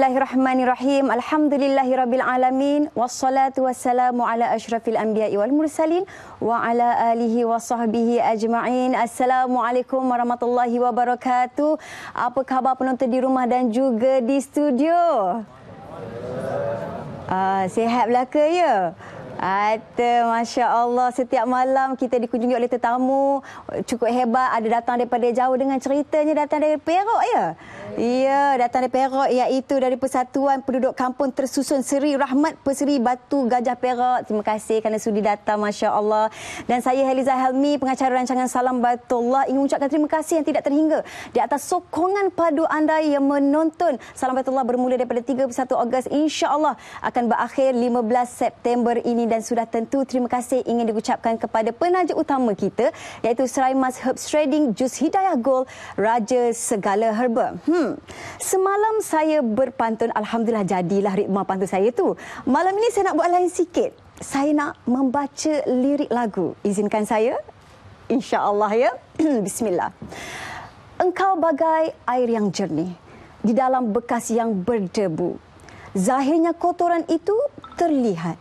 Bismillahirrahmanirrahim. Alhamdulillahirrabbilalamin. Wassalatu wassalamu ala ashrafil anbiya wal mursalin. Wa ala alihi wa sahbihi ajma'in. Assalamualaikum warahmatullahi wabarakatuh. Apa khabar penonton di rumah dan juga di studio? Uh, ah, sehat belaka ya? Ada Masya Allah setiap malam kita dikunjungi oleh tetamu cukup hebat ada datang daripada jauh dengan ceritanya datang dari Perak ya? Ya, datang dari Perak iaitu dari Persatuan Penduduk Kampung Tersusun Seri Rahmat Perseri Batu Gajah Perak. Terima kasih kerana sudi datang, Masya Allah. Dan saya Heliza Helmi, pengacara rancangan Salam Baitullah ingin ucapkan terima kasih yang tidak terhingga di atas sokongan padu anda yang menonton Salam Baitullah bermula daripada 31 Ogos. Insya Allah akan berakhir 15 September ini dan sudah tentu terima kasih ingin diucapkan kepada penaja utama kita iaitu Serai Mas Herb Trading Jus Hidayah Gold Raja Segala Herba. Hmm. Hmm. Semalam saya berpantun, alhamdulillah jadilah ritma pantun saya tu. Malam ini saya nak buat lain sikit. Saya nak membaca lirik lagu. Izinkan saya. insyaallah ya. Bismillah. Engkau bagai air yang jernih di dalam bekas yang berdebu. Zahirnya kotoran itu terlihat.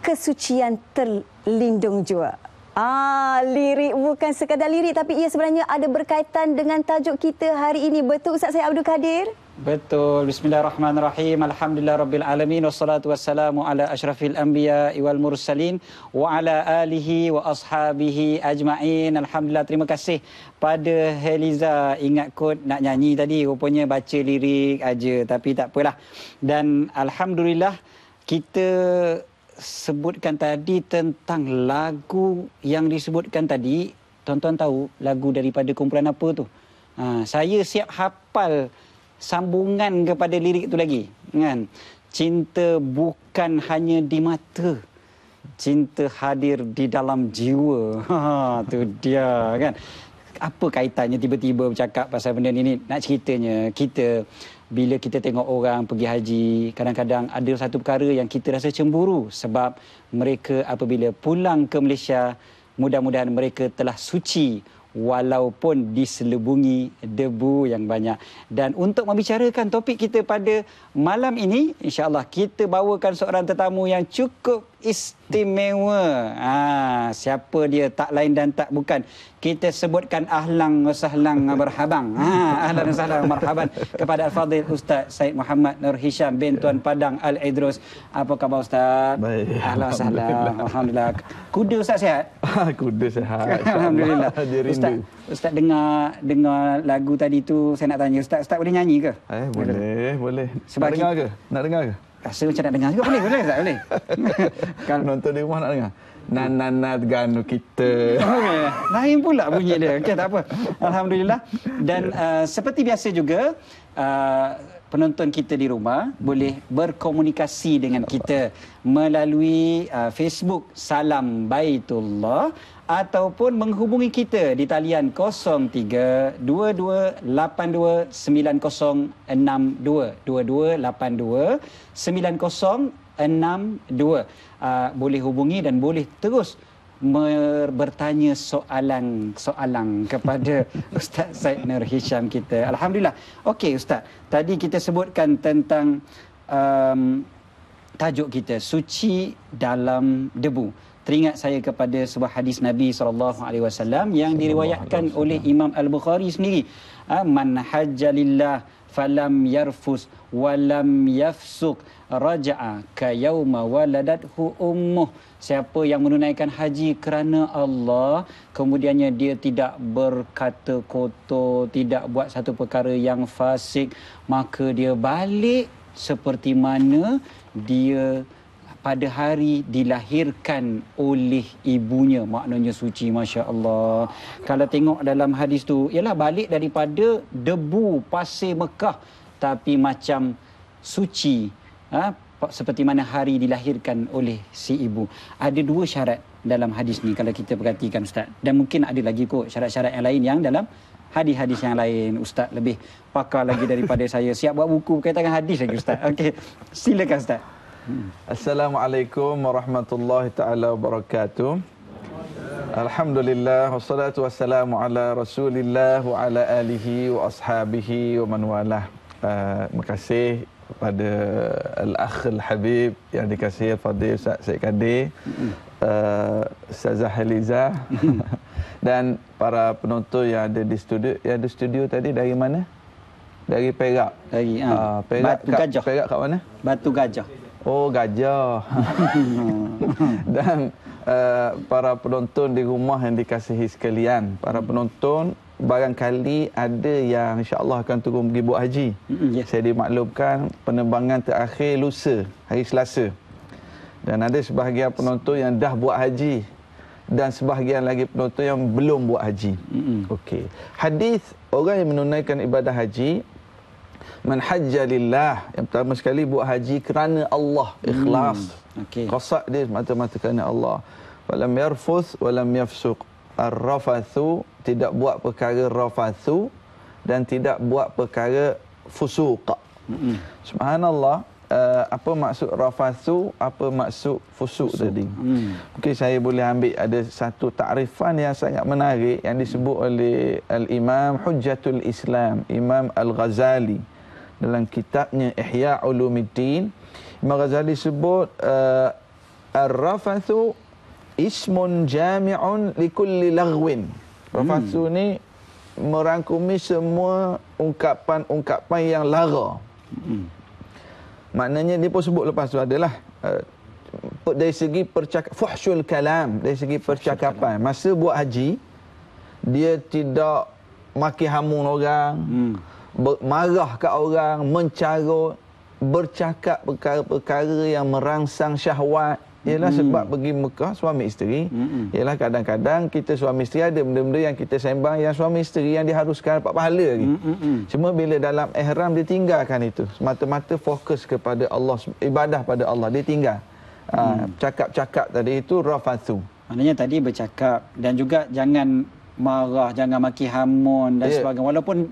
Kesucian terlindung jua. Ah, lirik bukan sekadar lirik tapi ia sebenarnya ada berkaitan dengan tajuk kita hari ini. Betul Ustaz saya Abdul Kadir? Betul. Bismillahirrahmanirrahim. Alhamdulillah Rabbil Alamin. Wassalatu wassalamu ala ashrafil anbiya wal mursalin. Wa ala alihi wa ashabihi ajma'in. Alhamdulillah. Terima kasih pada Heliza. Ingat kot nak nyanyi tadi. Rupanya baca lirik aja. Tapi tak apalah. Dan Alhamdulillah kita sebutkan tadi tentang lagu yang disebutkan tadi, tuan-tuan tahu lagu daripada kumpulan apa tu? Ha, saya siap hafal sambungan kepada lirik tu lagi. Kan? Cinta bukan hanya di mata. Cinta hadir di dalam jiwa. Ha, tu dia kan. Apa kaitannya tiba-tiba bercakap pasal benda ini? Nak ceritanya kita bila kita tengok orang pergi haji, kadang-kadang ada satu perkara yang kita rasa cemburu sebab mereka apabila pulang ke Malaysia, mudah-mudahan mereka telah suci walaupun diselubungi debu yang banyak. Dan untuk membicarakan topik kita pada malam ini, insyaallah kita bawakan seorang tetamu yang cukup istimewa. Ha, siapa dia tak lain dan tak bukan. Kita sebutkan ahlang wa sahlang marhabang. Ha, ahlang wa sahlang marhaban kepada Al-Fadhil Ustaz Syed Muhammad Nur Hisham bin Tuan Padang Al-Idrus. Apa khabar Ustaz? Baik. Ahlang wa sahlang. Alhamdulillah. Kuda Ustaz sihat? Ah, kuda sihat. Alhamdulillah. Ustaz, Ustaz dengar dengar lagu tadi tu saya nak tanya Ustaz, Ustaz boleh nyanyi ke? Eh, boleh, boleh. boleh. Nak dengar ke? Nak dengar ke? Rasa macam nak dengar juga boleh boleh tak boleh. Kalau kan nonton di rumah nak dengar. Nan nan nan ganu kita. Lain pula bunyi dia. Okey tak apa. Alhamdulillah. Dan ya. uh, seperti biasa juga uh, penonton kita di rumah boleh berkomunikasi dengan kita melalui uh, Facebook Salam Baitullah ataupun menghubungi kita di talian 0322829062 uh, ah, boleh hubungi dan boleh terus bertanya soalan-soalan kepada Ustaz Said Nur Hisham kita. Alhamdulillah. Okey Ustaz, tadi kita sebutkan tentang um, tajuk kita suci dalam debu teringat saya kepada sebuah hadis Nabi sallallahu alaihi wasallam yang diriwayatkan oleh Imam Al-Bukhari sendiri ah, man hajja falam yarfus walam yafsuk raja'a ka yauma waladathu ummuh siapa yang menunaikan haji kerana Allah kemudiannya dia tidak berkata kotor tidak buat satu perkara yang fasik maka dia balik seperti mana dia pada hari dilahirkan oleh ibunya maknanya suci masya-Allah. Kalau tengok dalam hadis tu ialah balik daripada debu pasir Mekah tapi macam suci ha? seperti mana hari dilahirkan oleh si ibu. Ada dua syarat dalam hadis ni kalau kita perhatikan ustaz dan mungkin ada lagi kot syarat-syarat yang lain yang dalam hadis-hadis yang lain ustaz lebih pakar lagi daripada saya siap buat buku berkaitan dengan hadis lagi ustaz okey silakan ustaz Hmm. Assalamualaikum warahmatullahi taala wabarakatuh. Alhamdulillah wassalatu wassalamu ala Rasulillah wa ala alihi wa ashabihi wa man walah. Uh, terima kasih kepada al-akh al-habib yang dikasihi Fadil Ustaz Said Kadir. Hmm. Ah, Ustazah uh, Haliza hmm. dan para penonton yang ada di studio yang ada studio tadi dari mana? Dari Perak. Dari ha. Perak, Batu Gajah. Perak kat mana? Batu Gajah. Oh gajah dan uh, para penonton di rumah yang dikasihi sekalian para hmm. penonton barangkali ada yang insyaallah akan turun pergi buat haji. Hmm, yes. Ya. Saya dimaklumkan penerbangan terakhir lusa hari Selasa. Dan ada sebahagian penonton yang dah buat haji dan sebahagian lagi penonton yang belum buat haji. Mm -hmm. Okey. Hadis orang yang menunaikan ibadah haji man hajja lillah yang pertama sekali buat haji kerana Allah ikhlas hmm. okey qasad dia mata-mata kerana Allah walam yarfuth walam yafsuq arrafathu tidak buat perkara rafathu dan tidak buat perkara fusuq hmm. subhanallah Uh, apa maksud rafasu apa maksud fusuk so, tadi hmm. okey saya boleh ambil ada satu takrifan yang sangat menarik yang disebut oleh al-imam hujjatul islam imam al-ghazali dalam kitabnya Ihya Ulumuddin Imam Ghazali sebut uh, Ar-Rafathu ismun jami'un li kulli lagwin. Rafathu hmm. ni merangkumi semua ungkapan-ungkapan yang lagha. Hmm. Maknanya dia pun sebut lepas tu adalah uh, dari segi percakapan fuhsul kalam dari segi percakapan masa buat haji dia tidak maki hamun orang hmm marah ke orang, mencarut, bercakap perkara-perkara yang merangsang syahwat. Ialah hmm. sebab pergi Mekah suami isteri. Hmm. Ialah kadang-kadang kita suami isteri ada benda-benda yang kita sembang yang suami isteri yang diharuskan dapat pahala lagi. Hmm. Hmm. hmm. Cuma bila dalam ihram dia tinggalkan itu. Semata-mata fokus kepada Allah, ibadah pada Allah. Dia tinggal. Ah, hmm. Cakap-cakap hmm. tadi itu rafatu. Maknanya tadi bercakap dan juga jangan marah, jangan maki hamun dan yeah. sebagainya. Walaupun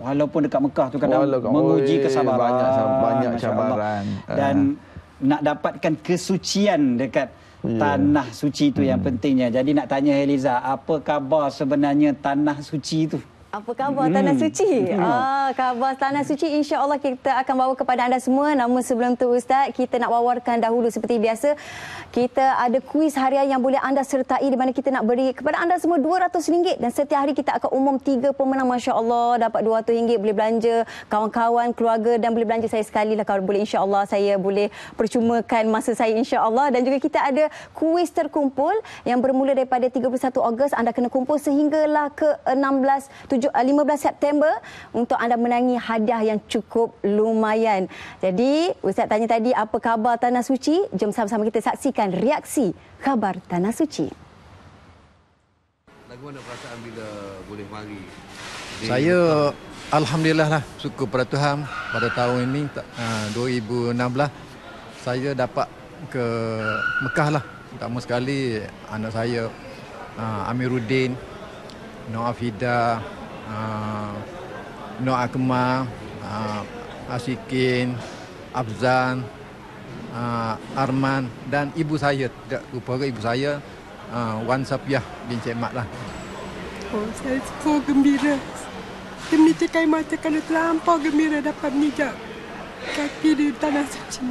walaupun dekat Mekah tu kadang walaupun, menguji oi, kesabaran banyak banyak cabaran dan uh. nak dapatkan kesucian dekat ya. tanah suci tu hmm. yang pentingnya. Jadi nak tanya Eliza, apa khabar sebenarnya tanah suci itu? Apa khabar hmm. Tanah Suci? Hmm. Ah, khabar Tanah Suci insya-Allah kita akan bawa kepada anda semua. Namun sebelum tu ustaz, kita nak wawarkan dahulu seperti biasa. Kita ada kuis harian yang boleh anda sertai di mana kita nak beri kepada anda semua RM200 dan setiap hari kita akan umum tiga pemenang masya-Allah dapat RM200 boleh belanja kawan-kawan, keluarga dan boleh belanja saya sekali lah kalau boleh insya-Allah saya boleh percumakan masa saya insya-Allah dan juga kita ada kuis terkumpul yang bermula daripada 31 Ogos anda kena kumpul sehinggalah ke 16 tujuh. 15 uh, September untuk anda menangi hadiah yang cukup lumayan. Jadi, Ustaz tanya tadi apa khabar Tanah Suci? Jom sama-sama kita saksikan reaksi khabar Tanah Suci. Bagaimana perasaan bila boleh mari? Dia Saya tak... Alhamdulillah lah, syukur pada Tuhan pada tahun ini, 2016 uh, saya dapat ke Mekah lah. Pertama sekali anak saya uh, Amiruddin, Noah Fida, uh, Noor Akmal, uh, ah, Asyikin, Abzan, uh, ah, Arman dan ibu saya. Tidak lupa ke ibu saya, uh, Wan Sapiah bin Cik Mat lah. Oh, saya so gembira. Demi cekai mata kerana terlampau gembira dapat menijak kaki di tanah suci.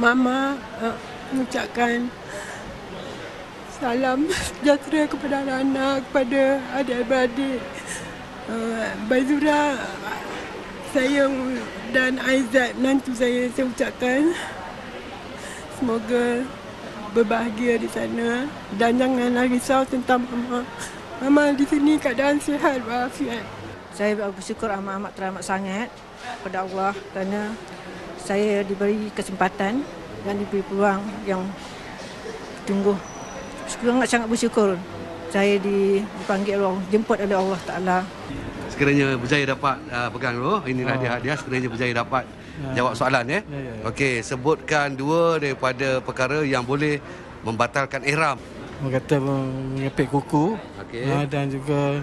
Mama uh, mengucapkan salam sejahtera kepada anak-anak, kepada adik-adik. Uh, eh, Baizura, saya dan Aizat nanti saya, saya ucapkan semoga berbahagia di sana dan janganlah risau tentang mama. Mama di sini keadaan sihat walafiat. Saya bersyukur amat-amat teramat sangat kepada Allah kerana saya diberi kesempatan dan diberi peluang yang sungguh sangat sangat bersyukur saya dipanggil Allah, jemput oleh Allah Taala. Sekiranya berjaya dapat uh, pegang dulu inilah oh. dia hadiah sekiranya berjaya dapat ya. jawab soalan ya. ya, ya, ya. Okey sebutkan dua daripada perkara yang boleh membatalkan ihram. Mengata mengepek kuku. Okey. Uh, dan juga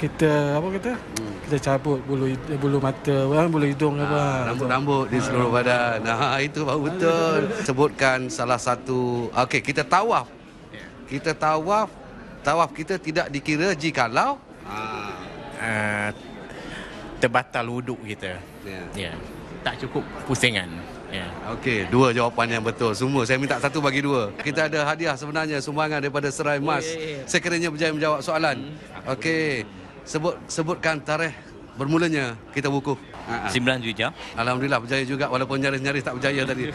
kita apa kata? Hmm. Kita cabut bulu bulu mata, bulu hidung ha, apa. Rambut-rambut di seluruh badan. Nah, ha, itu baru betul. Sebutkan salah satu. Okey, kita tawaf kita tawaf tawaf kita tidak dikira jikalau uh, ah. eh, terbatal wuduk kita ya yeah. yeah. tak cukup pusingan Yeah. Okey, dua jawapan yang betul. Semua saya minta satu bagi dua. Kita ada hadiah sebenarnya sumbangan daripada Serai Mas. Oh, yeah, yeah. Sekiranya berjaya menjawab soalan. Hmm. Okey. Sebut sebutkan tarikh bermulanya kita buku. Uh-huh. 9 Julai. Alhamdulillah berjaya juga walaupun nyaris-nyaris tak berjaya tadi.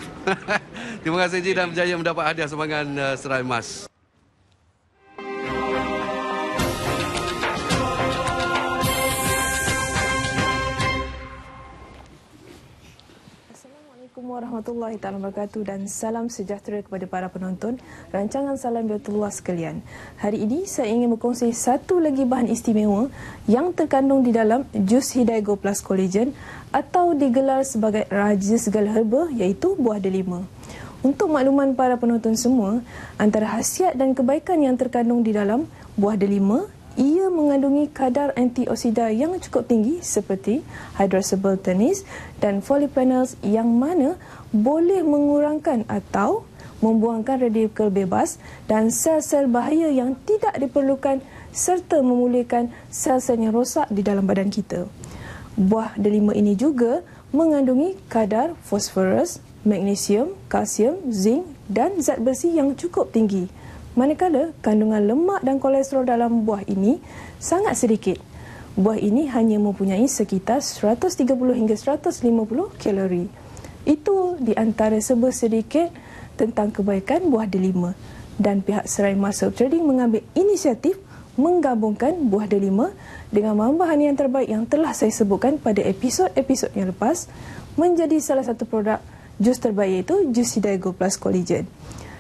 Terima kasih Ji dan berjaya mendapat hadiah sumbangan uh, Serai Mas. warahmatullahi taala wabarakatuh dan salam sejahtera kepada para penonton rancangan Salam Beautullah sekalian. Hari ini saya ingin berkongsi satu lagi bahan istimewa yang terkandung di dalam jus Hidai Plus Collagen atau digelar sebagai raja segala herba iaitu buah delima. Untuk makluman para penonton semua, antara khasiat dan kebaikan yang terkandung di dalam buah delima ia mengandungi kadar antioksida yang cukup tinggi seperti hydrosoluble tannins dan polyphenols yang mana boleh mengurangkan atau membuangkan radikal bebas dan sel-sel bahaya yang tidak diperlukan serta memulihkan sel-sel yang rosak di dalam badan kita. Buah delima ini juga mengandungi kadar fosforus, magnesium, kalsium, zinc dan zat besi yang cukup tinggi. Manakala kandungan lemak dan kolesterol dalam buah ini sangat sedikit. Buah ini hanya mempunyai sekitar 130 hingga 150 kalori. Itu di antara seber sedikit tentang kebaikan buah delima. Dan pihak Serai Muscle Trading mengambil inisiatif menggabungkan buah delima dengan bahan-bahan yang terbaik yang telah saya sebutkan pada episod-episod yang lepas menjadi salah satu produk jus terbaik iaitu Jus Daigo Plus Collagen.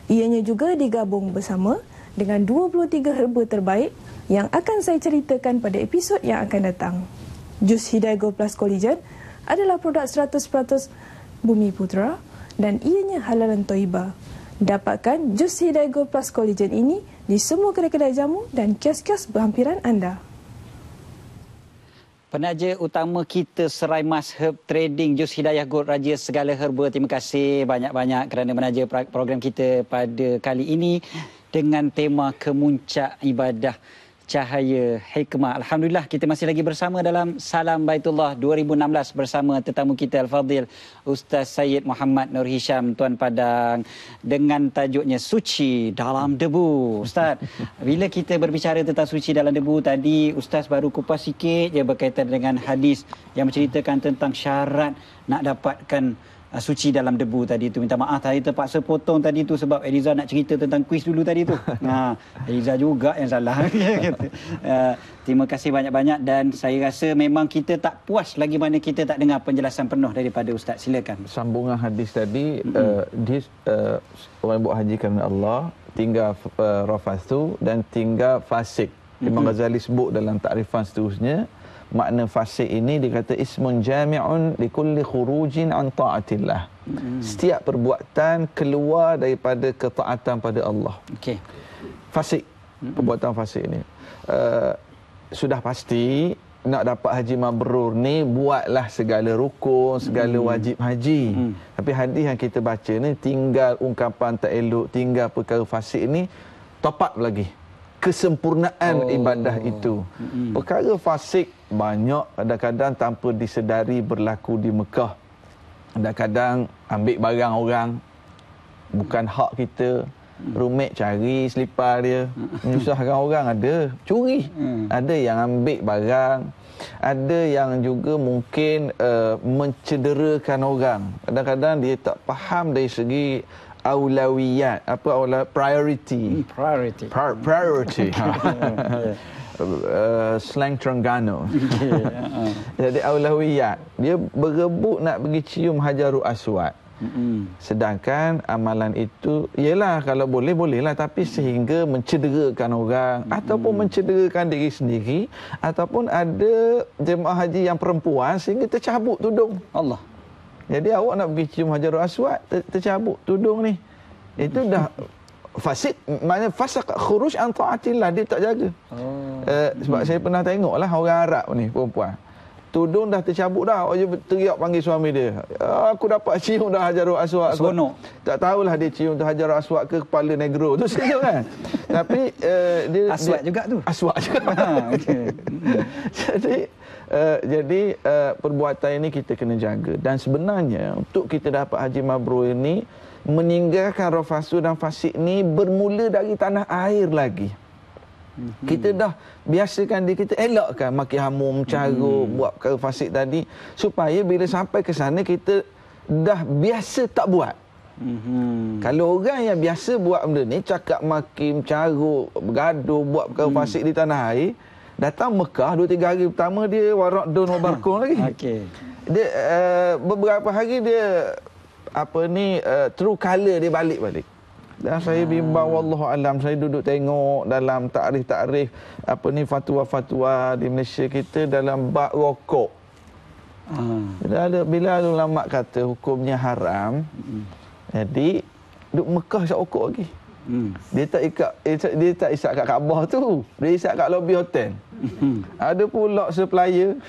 Ianya juga digabung bersama dengan 23 herba terbaik yang akan saya ceritakan pada episod yang akan datang. Jus Hidago Plus Collagen adalah produk 100% Bumi Putra dan ianya dan toiba. Dapatkan Jus Hidago Plus Collagen ini di semua kedai-kedai jamu dan kios-kios berhampiran anda. Penaja utama kita Serai Mas Herb Trading Jus Hidayah Gold Raja Segala Herba. Terima kasih banyak-banyak kerana menaja program kita pada kali ini dengan tema kemuncak ibadah cahaya hikmah. Alhamdulillah kita masih lagi bersama dalam Salam Baitullah 2016 bersama tetamu kita Al-Fadhil Ustaz Syed Muhammad Nur Hisham Tuan Padang dengan tajuknya Suci Dalam Debu. Ustaz, bila kita berbicara tentang Suci Dalam Debu tadi Ustaz baru kupas sikit je berkaitan dengan hadis yang menceritakan tentang syarat nak dapatkan uh, suci dalam debu tadi tu minta maaf tadi terpaksa potong tadi tu sebab Eliza nak cerita tentang kuis dulu tadi tu nah Eliza juga yang salah uh, terima kasih banyak-banyak dan saya rasa memang kita tak puas lagi mana kita tak dengar penjelasan penuh daripada ustaz silakan sambungan hadis tadi this eh, eh, orang buat haji kerana Allah tinggal uh, rafas tu dan tinggal fasik Imam mm-hmm. Ghazali sebut dalam takrifan seterusnya makna fasik ini dikata ismun jami'un li kulli khurujin an ta'atillah. Hmm. Setiap perbuatan keluar daripada ketaatan pada Allah. Okey. Fasik. Hmm. Perbuatan fasik ini. Uh, sudah pasti nak dapat haji mabrur ni buatlah segala rukun, segala hmm. wajib haji. Hmm. Tapi hadis yang kita baca ni tinggal ungkapan tak elok, tinggal perkara fasik ni topat lagi kesempurnaan oh. ibadah itu. Mm. Perkara fasik banyak kadang-kadang tanpa disedari berlaku di Mekah. Kadang-kadang ambil barang orang bukan hak kita. Mm. Rumit cari selipar dia. Mm. Menyusahkan orang ada. Curi. Mm. Ada yang ambil barang. Ada yang juga mungkin uh, mencederakan orang. Kadang-kadang dia tak faham dari segi aulawiyat apa aula priority hmm, priority Pri- priority okay. Ha. uh, slang Terengganu okay. Uh. jadi aulawiyat dia berebut nak pergi cium hajarul aswad Sedangkan amalan itu ialah kalau boleh bolehlah tapi sehingga mencederakan orang mm-hmm. ataupun mencederakan diri sendiri ataupun ada jemaah haji yang perempuan sehingga tercabut tudung. Allah. Jadi awak nak pergi cium Hajarul Aswad ter- tercabut tudung ni. Itu dah fasik maknanya fasak khuruj an taatillah dia tak jaga. Oh. Uh, sebab hmm. saya pernah lah, orang Arab ni perempuan. Tudung dah tercabut dah. Dia teriak panggil suami dia. Aku dapat cium dah Hajarul Aswad. Seronok. Tak tahulah dia cium tu Hajarul Aswad ke kepala negro tu senyum kan. Tapi uh, dia... Aswad dia, juga tu. Aswad juga. Ha, ah, okay. Jadi... Eh, jadi uh, perbuatan ini kita kena jaga dan sebenarnya untuk kita dapat haji mabrur ini meninggalkan rafasu dan fasik ni bermula dari tanah air lagi. Mhm. Kita dah biasakan diri kita elakkan maki hamum, cara hmm. buat perkara fasik tadi supaya bila sampai ke sana kita dah biasa tak buat. Mm-hmm. Kalau orang yang biasa buat benda ni Cakap makim, caruk, bergaduh Buat perkara mm. fasik di tanah air Datang Mekah 2 3 hari pertama dia warak don wabarkun lagi. Okay. Dia uh, beberapa hari dia apa ni uh, true color dia balik-balik. Dan saya ah. bimbang wallahu alam saya duduk tengok dalam takrif-takrif apa ni fatwa-fatwa di Malaysia kita dalam bab rokok. Ah. Bila ada bila ulama kata hukumnya haram. Jadi duk Mekah sat rokok lagi. Okay. Hmm. Dia tak ikat dia, dia tak isap kat Kaabah tu. Dia isap kat lobby hotel. Hmm. Ada pula supplier.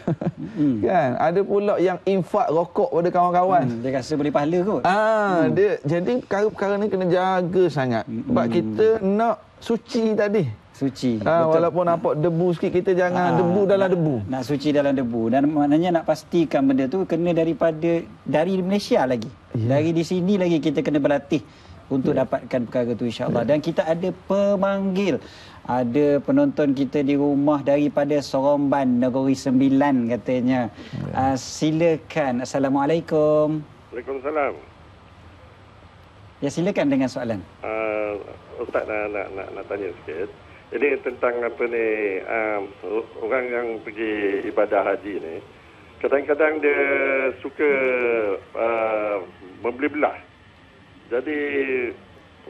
Hmm. kan? Ada pula yang infak rokok pada kawan-kawan. Hmm. Dia rasa boleh pahala kot. Ah, hmm. dia jadi perkara-perkara ni kena jaga sangat. Hmm. Sebab kita nak suci tadi. Suci. Ah, walaupun nampak debu sikit kita jangan ah, debu dalam nak, debu. Nak suci dalam debu. Dan maknanya nak pastikan benda tu kena daripada dari Malaysia lagi. Yeah. Dari di sini lagi kita kena berlatih untuk yeah. dapatkan perkara itu insyaAllah. Yeah. Dan kita ada pemanggil. Ada penonton kita di rumah daripada Soromban, Negeri Sembilan katanya. Yeah. Ya. Uh, silakan. Assalamualaikum. Waalaikumsalam. Ya silakan dengan soalan. Uh, Ustaz nak, nak, nak, nak tanya sikit. Ini tentang apa ni, um, orang yang pergi ibadah haji ni, kadang-kadang dia suka uh, membeli belah. Jadi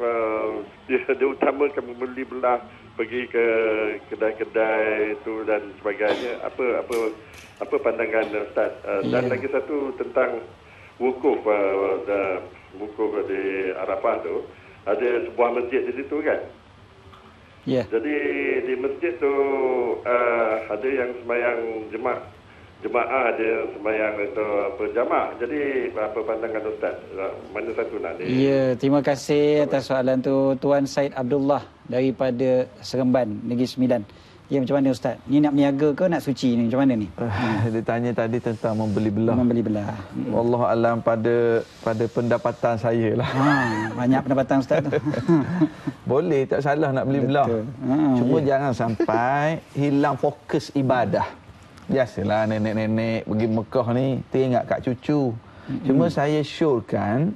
uh, dia utamakan beli belah pergi ke kedai-kedai itu dan sebagainya. Apa apa apa pandangan Ustaz? Uh, dan ya. lagi satu tentang wukuf uh, the, wukuf di Arafah tu ada sebuah masjid di situ kan? Yeah. Jadi di masjid tu uh, ada yang semayang jemaah jemaah dia sembahyang itu berjamaah. Jadi apa pandangan Ustaz? Lah, mana satu nak dia? Ya, terima kasih atas soalan tu Tuan Said Abdullah daripada Seremban Negeri Sembilan. Ya macam mana Ustaz? ni nak meniaga ke nak suci ni? Macam mana ni? dia tanya tadi tentang membeli belah. Membeli belah. Hmm. Allah Alam pada pada pendapatan saya lah. Ha, banyak pendapatan Ustaz tu. Boleh tak salah nak beli Betul. belah. Ha, Cuma ya. jangan sampai hilang fokus ibadah. Biasalah nenek-nenek pergi Mekah ni tengok kat cucu. Cuma saya syorkan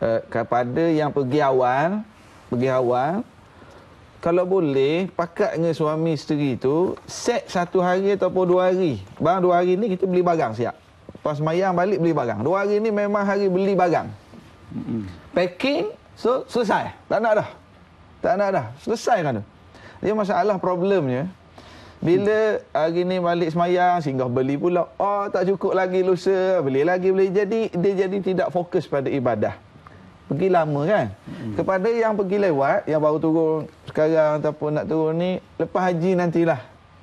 uh, eh, kepada yang pergi awal, pergi awal kalau boleh pakat dengan suami isteri tu set satu hari ataupun dua hari. Bang dua hari ni kita beli barang siap. Pas mayang balik beli barang. Dua hari ni memang hari beli barang. Hmm. Packing so selesai. Tak nak dah. Tak nak dah. Selesai kan tu. Dia masalah problemnya bila hari ni balik semayang, singgah beli pula. Oh, tak cukup lagi lusa. Beli lagi, beli. Jadi, dia jadi tidak fokus pada ibadah. Pergi lama kan? Hmm. Kepada yang pergi lewat, yang baru turun sekarang ataupun nak turun ni, lepas haji nantilah.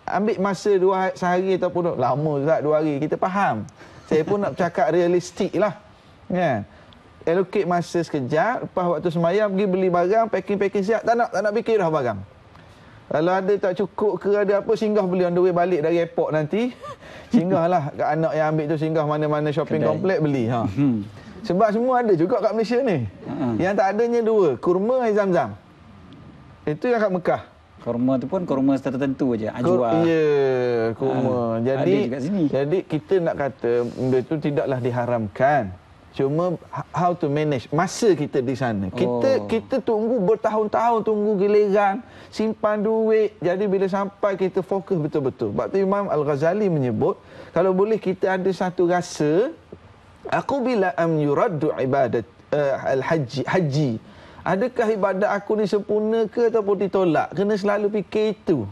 Ambil masa dua hari, sehari ataupun lama juga dua hari. Kita faham. Saya pun nak cakap realistik lah. Kan? Allocate masa sekejap, lepas waktu semayang pergi beli barang, packing-packing siap. Tak nak, tak nak fikir dah barang. Kalau ada tak cukup ke ada apa singgah beli on the way balik dari airport nanti. Singgahlah kat anak yang ambil tu singgah mana-mana shopping Kedai. beli ha. Hmm. Sebab semua ada juga kat Malaysia ni. Ha. Yang tak adanya dua, kurma dan zam-zam. Itu yang kat Mekah. Kurma tu pun kurma tertentu aja ajwa. Kur- ya, kurma. Ha. Jadi jadi kita nak kata benda tu tidaklah diharamkan cuma how to manage masa kita di sana kita oh. kita tunggu bertahun-tahun tunggu giliran simpan duit jadi bila sampai kita fokus betul-betul sebab tu Imam Al-Ghazali menyebut kalau boleh kita ada satu rasa aku bila am yuraddu ibadat uh, eh, al-haji haji adakah ibadat aku ni sempurna ke ataupun ditolak kena selalu fikir itu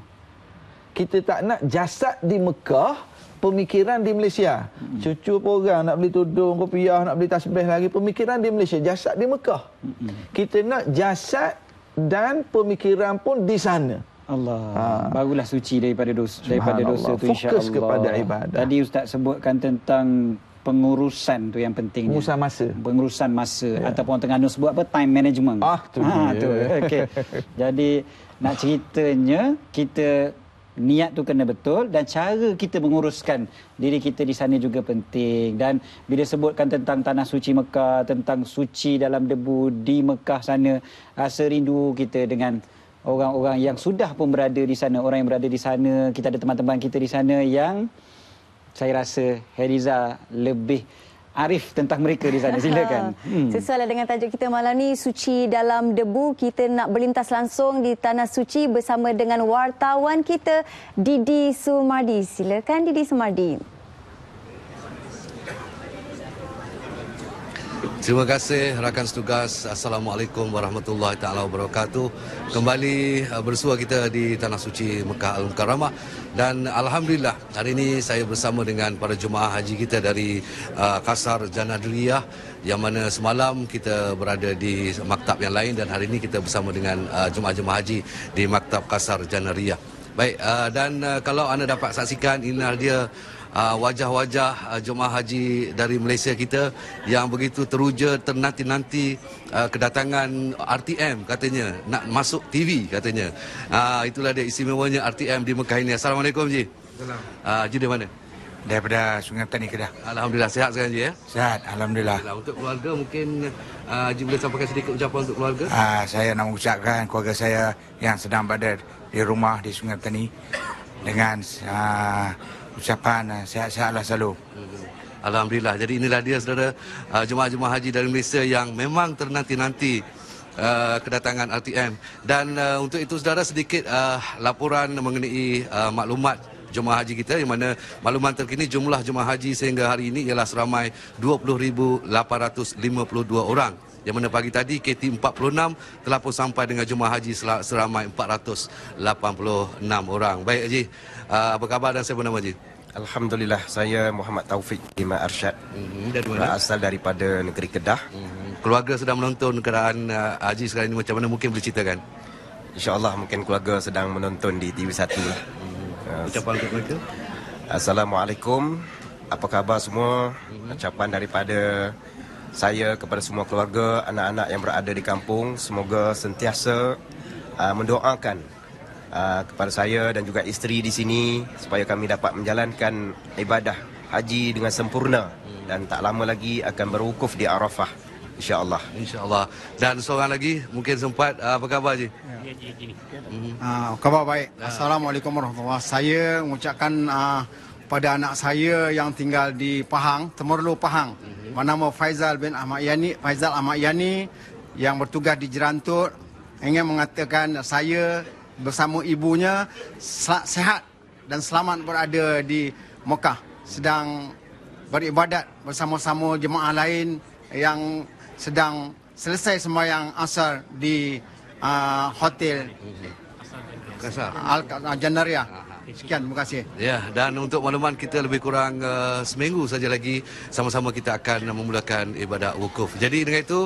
kita tak nak jasad di Mekah pemikiran di Malaysia. Hmm. Cucu apa orang nak beli tudung, kopiah, nak beli tasbih lagi. Pemikiran di Malaysia. Jasad di Mekah. Hmm. Kita nak jasad dan pemikiran pun di sana. Allah. Ha. Barulah suci daripada dosa, daripada dosa itu insyaAllah. Fokus kepada ibadah. Tadi Ustaz sebutkan tentang pengurusan tu yang penting. Pengurusan masa. Pengurusan masa. Ya. Ataupun tengah nak sebut apa? Time management. Ah, tu ha, dia. Tu. Okay. Jadi nak ceritanya, kita niat tu kena betul dan cara kita menguruskan diri kita di sana juga penting dan bila sebutkan tentang tanah suci Mekah tentang suci dalam debu di Mekah sana rasa rindu kita dengan orang-orang yang sudah pun berada di sana orang yang berada di sana kita ada teman-teman kita di sana yang saya rasa Heriza lebih arif tentang mereka di sana. Silakan. Hmm. Sesuai dengan tajuk kita malam ni, Suci Dalam Debu. Kita nak berlintas langsung di Tanah Suci bersama dengan wartawan kita, Didi Sumardi. Silakan Didi Sumardi. Didi Sumardi. Terima kasih rakan setugas. Assalamualaikum warahmatullahi taala wabarakatuh. Kembali uh, bersua kita di Tanah Suci Mekah Al Mukarramah dan alhamdulillah hari ini saya bersama dengan para jemaah haji kita dari uh, Kasar Janadriyah yang mana semalam kita berada di maktab yang lain dan hari ini kita bersama dengan uh, jemaah-jemaah haji di maktab Kasar Janadriyah. Baik uh, dan uh, kalau anda dapat saksikan inilah dia uh, wajah-wajah uh, jemaah haji dari Malaysia kita yang begitu teruja ternanti-nanti uh, kedatangan RTM katanya nak masuk TV katanya. Uh, itulah dia istimewanya RTM di Mekah ini. Assalamualaikum Ji. Assalamualaikum. Uh, Ji di mana? Daripada Sungai Tani Kedah. Alhamdulillah sehat sekarang Ji ya? Sehat, Alhamdulillah. Untuk keluarga mungkin uh, Ji boleh sampaikan sedikit ucapan untuk keluarga? Uh, saya nak ucapkan keluarga saya yang sedang berada di rumah di Sungai Petani dengan uh, ucapan uh, ah, sehat-sehatlah selalu. Alhamdulillah. Jadi inilah dia saudara ah, jemaah-jemaah haji dari Malaysia yang memang ternanti-nanti uh, kedatangan RTM. Dan uh, untuk itu saudara sedikit uh, laporan mengenai uh, maklumat jemaah haji kita yang mana maklumat terkini jumlah jemaah haji sehingga hari ini ialah seramai 20,852 orang yang mana pagi tadi KT46 telah pun sampai dengan jemaah haji seramai 486 orang. Baik Haji, ah, apa khabar dan siapa nama Haji? Alhamdulillah, saya Muhammad Taufik Imam Arsyad. Mm -hmm, berasal daripada negeri Kedah. Mhm. Keluarga sedang menonton keadaan uh, ah, Haji sekarang ini macam mana mungkin boleh ceritakan? InsyaAllah mungkin keluarga sedang menonton di TV1. Mhm. Ah, Ucapkan untuk mereka? Assalamualaikum. Apa khabar semua? Mhm. Ucapan daripada saya kepada semua keluarga, anak-anak yang berada di kampung semoga sentiasa uh, mendoakan uh, kepada saya dan juga isteri di sini supaya kami dapat menjalankan ibadah haji dengan sempurna dan tak lama lagi akan berwukuf di Arafah insyaallah insyaallah dan seorang lagi mungkin sempat uh, apa khabar je ya uh, khabar baik ya. assalamualaikum warahmatullahi wabarakatuh saya mengucapkan uh, pada anak saya yang tinggal di Pahang Temerlu Pahang hmm bernama Faizal bin Ahmad Yani, Faizal Ahmad Yani yang bertugas di Jerantut ingin mengatakan saya bersama ibunya sehat dan selamat berada di Mekah sedang beribadat bersama-sama jemaah lain yang sedang selesai sembahyang asar di uh, hotel Al-Qasar jannariah ah, Eh, sekian, terima kasih. Ya, dan untuk makluman kita lebih kurang uh, seminggu saja lagi sama-sama kita akan memulakan ibadat wukuf. Jadi dengan itu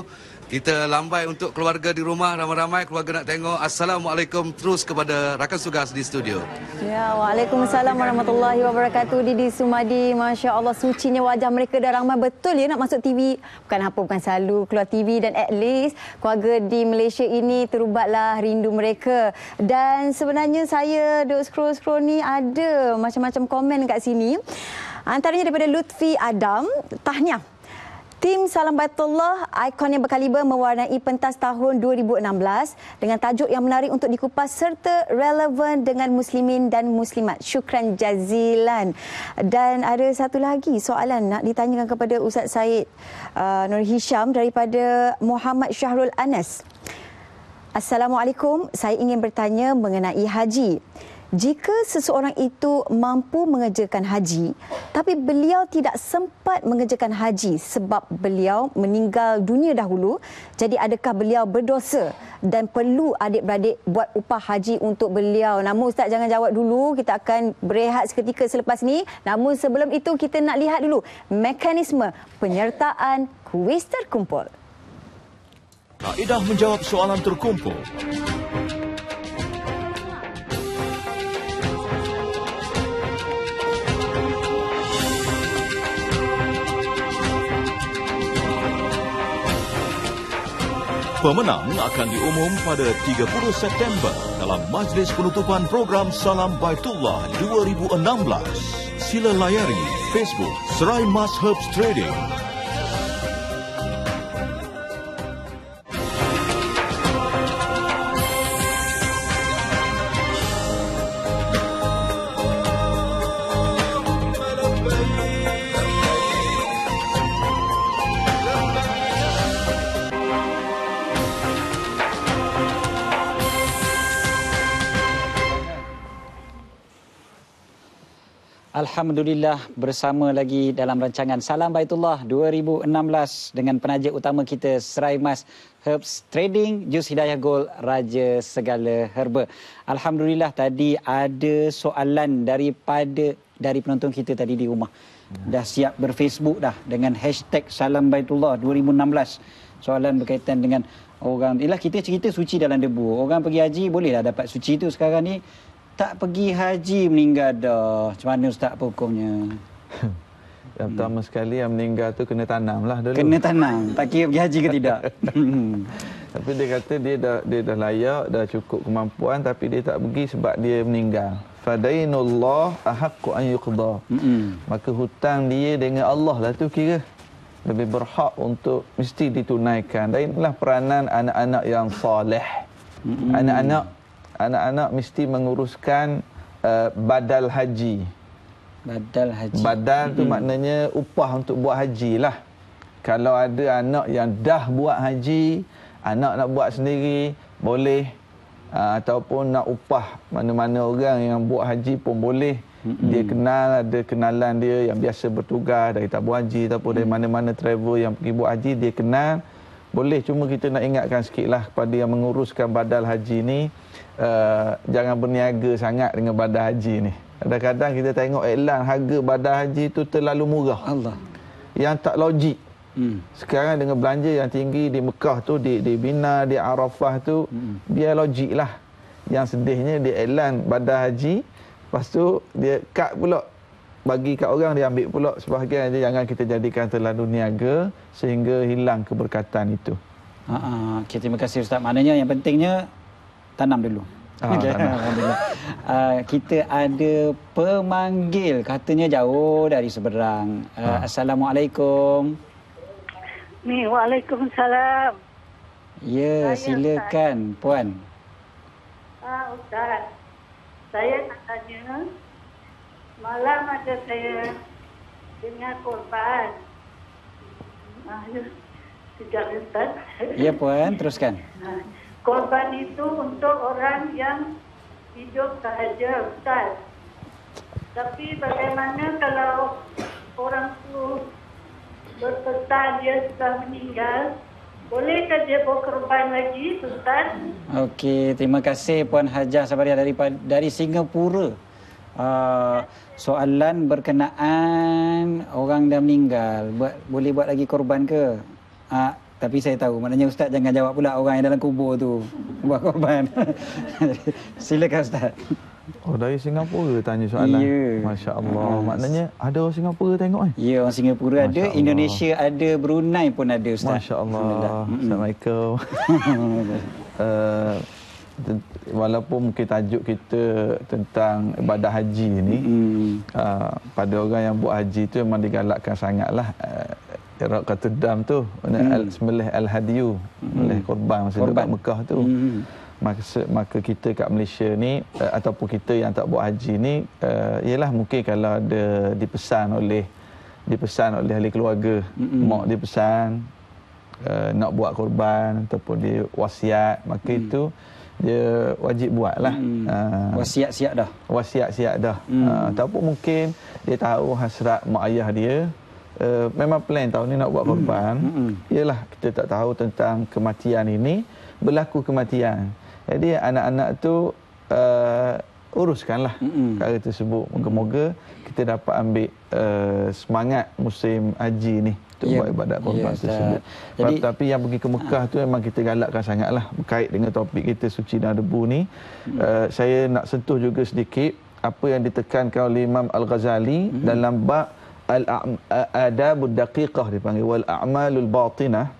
kita lambai untuk keluarga di rumah ramai-ramai keluarga nak tengok. Assalamualaikum terus kepada rakan sugas di studio. Ya, waalaikumsalam warahmatullahi wabarakatuh. Didi Sumadi, masya-Allah sucinya wajah mereka dah ramai betul ya nak masuk TV. Bukan apa bukan selalu keluar TV dan at least keluarga di Malaysia ini terubatlah rindu mereka. Dan sebenarnya saya duk scroll-scroll ni ada macam-macam komen kat sini. Antaranya daripada Lutfi Adam, tahniah Tim Salam Baitullah, ikon yang berkaliber mewarnai pentas tahun 2016 dengan tajuk yang menarik untuk dikupas serta relevan dengan muslimin dan muslimat. Syukran jazilan. Dan ada satu lagi soalan nak ditanyakan kepada Ustaz Syed uh, Nur Hisham daripada Muhammad Syahrul Anas. Assalamualaikum, saya ingin bertanya mengenai haji jika seseorang itu mampu mengerjakan haji tapi beliau tidak sempat mengerjakan haji sebab beliau meninggal dunia dahulu jadi adakah beliau berdosa dan perlu adik-beradik buat upah haji untuk beliau namun ustaz jangan jawab dulu kita akan berehat seketika selepas ni namun sebelum itu kita nak lihat dulu mekanisme penyertaan kuis terkumpul Kaedah menjawab soalan terkumpul Pemenang akan diumum pada 30 September dalam majlis penutupan program Salam Baitullah 2016. Sila layari Facebook Serai Mas Herbs Trading Alhamdulillah bersama lagi dalam rancangan Salam Baitullah 2016 dengan penaja utama kita Serai Mas Herbs Trading Jus Hidayah Gold Raja Segala Herba. Alhamdulillah tadi ada soalan daripada dari penonton kita tadi di rumah. Ya. Dah siap berfacebook dah dengan hashtag Salam Baitullah 2016. Soalan berkaitan dengan orang. Yalah kita cerita suci dalam debu. Orang pergi haji bolehlah dapat suci tu sekarang ni tak pergi haji meninggal dah. Macam mana ustaz apa hukumnya? Yang pertama hmm. sekali yang meninggal tu kena tanam lah dulu. Kena tanam. Tak kira pergi haji ke tidak. tapi dia kata dia dah, dia dah layak, dah cukup kemampuan tapi dia tak pergi sebab dia meninggal. Fadainullah ahakku an yuqda. Maka hutang dia dengan Allah lah tu kira. Lebih berhak untuk mesti ditunaikan. Dan inilah peranan anak-anak yang salih. Anak-anak anak-anak mesti menguruskan uh, badal haji. Badal haji. Badal hmm. tu maknanya upah untuk buat haji lah. Kalau ada anak yang dah buat haji, anak nak buat sendiri, boleh. Uh, ataupun nak upah mana-mana orang yang buat haji pun boleh. Dia kenal, ada kenalan dia yang biasa bertugas dari tabu haji ataupun mm. dari mana-mana travel yang pergi buat haji, dia kenal. Boleh, cuma kita nak ingatkan sikitlah kepada yang menguruskan badal haji ni uh, jangan berniaga sangat dengan badal haji ni. Kadang-kadang kita tengok iklan eh, harga badal haji tu terlalu murah. Allah. Yang tak logik. Hmm. Sekarang dengan belanja yang tinggi di Mekah tu, di, di Bina, di Arafah tu, hmm. biar logik lah. Yang sedihnya dia iklan badal haji, lepas tu dia cut pula bagi kat orang dia ambil pula sebahagian dia jangan kita jadikan terlalu niaga sehingga hilang keberkatan itu. Ha uh, ha. okay, terima kasih ustaz. Maknanya yang pentingnya tanam dulu. Okay. Ah, uh, kita ada pemanggil katanya jauh dari seberang. Uh, ah. Assalamualaikum. Ni waalaikumsalam. Ya, saya silakan ustaz. puan. Ah, ustaz. Saya nak tanya Malam ada saya dengar korban. Tidak Ustaz. Ya Puan, teruskan. Korban itu untuk orang yang hidup sahaja Ustaz. Tapi bagaimana kalau orang itu berpesan dia sudah meninggal, Bolehkah dia berkorban lagi, Sultan? Okey, terima kasih Puan Hajah Sabariah dari, dari Singapura uh, soalan berkenaan orang dah meninggal buat, boleh buat lagi korban ke uh, tapi saya tahu maknanya ustaz jangan jawab pula orang yang dalam kubur tu buat korban silakan ustaz Oh dari Singapura tanya soalan. Ya. Masya-Allah. Maknanya ada orang Singapura tengok eh? Ya, orang Singapura Masya ada, Allah. Indonesia ada, Brunei pun ada ustaz. Masya-Allah. Assalamualaikum. uh, walaupun mungkin tajuk kita tentang ibadah haji ni mm. uh, pada orang yang buat haji tu memang digalakkan sangatlah uh, eh, rak dam tu mm. al sembelih al hadiyu sembelih mm. korban masa korban. dekat Mekah tu mm. maka maka kita kat Malaysia ni uh, ataupun kita yang tak buat haji ni uh, ialah mungkin kalau ada dipesan oleh dipesan oleh ahli keluarga mm. mak dipesan uh, nak buat korban ataupun diwasiat maka mm. itu dia wajib hmm. ah. buat lah. Hmm. Wasiat-siat dah. Wasiat-siat dah. Hmm. Uh, ataupun mungkin dia tahu hasrat mak ayah dia. Uh, memang plan tahun ni nak buat hmm. korban. Hmm. Hmm. Yalah kita tak tahu tentang kematian ini. Berlaku kematian. Jadi anak-anak tu uh, uruskanlah hmm. perkara tersebut. Moga-moga kita dapat ambil uh, semangat musim haji ni untuk ya, buat ibadat korban ya, tersebut. Jadi, Tapi yang pergi ke Mekah ha. tu memang kita galakkan sangat lah. berkait dengan topik kita suci dan debu ni. Hmm. Uh, saya nak sentuh juga sedikit apa yang ditekankan oleh Imam Al-Ghazali hmm. dalam bab al-adabud daqiqah dipanggil wal a'malul batinah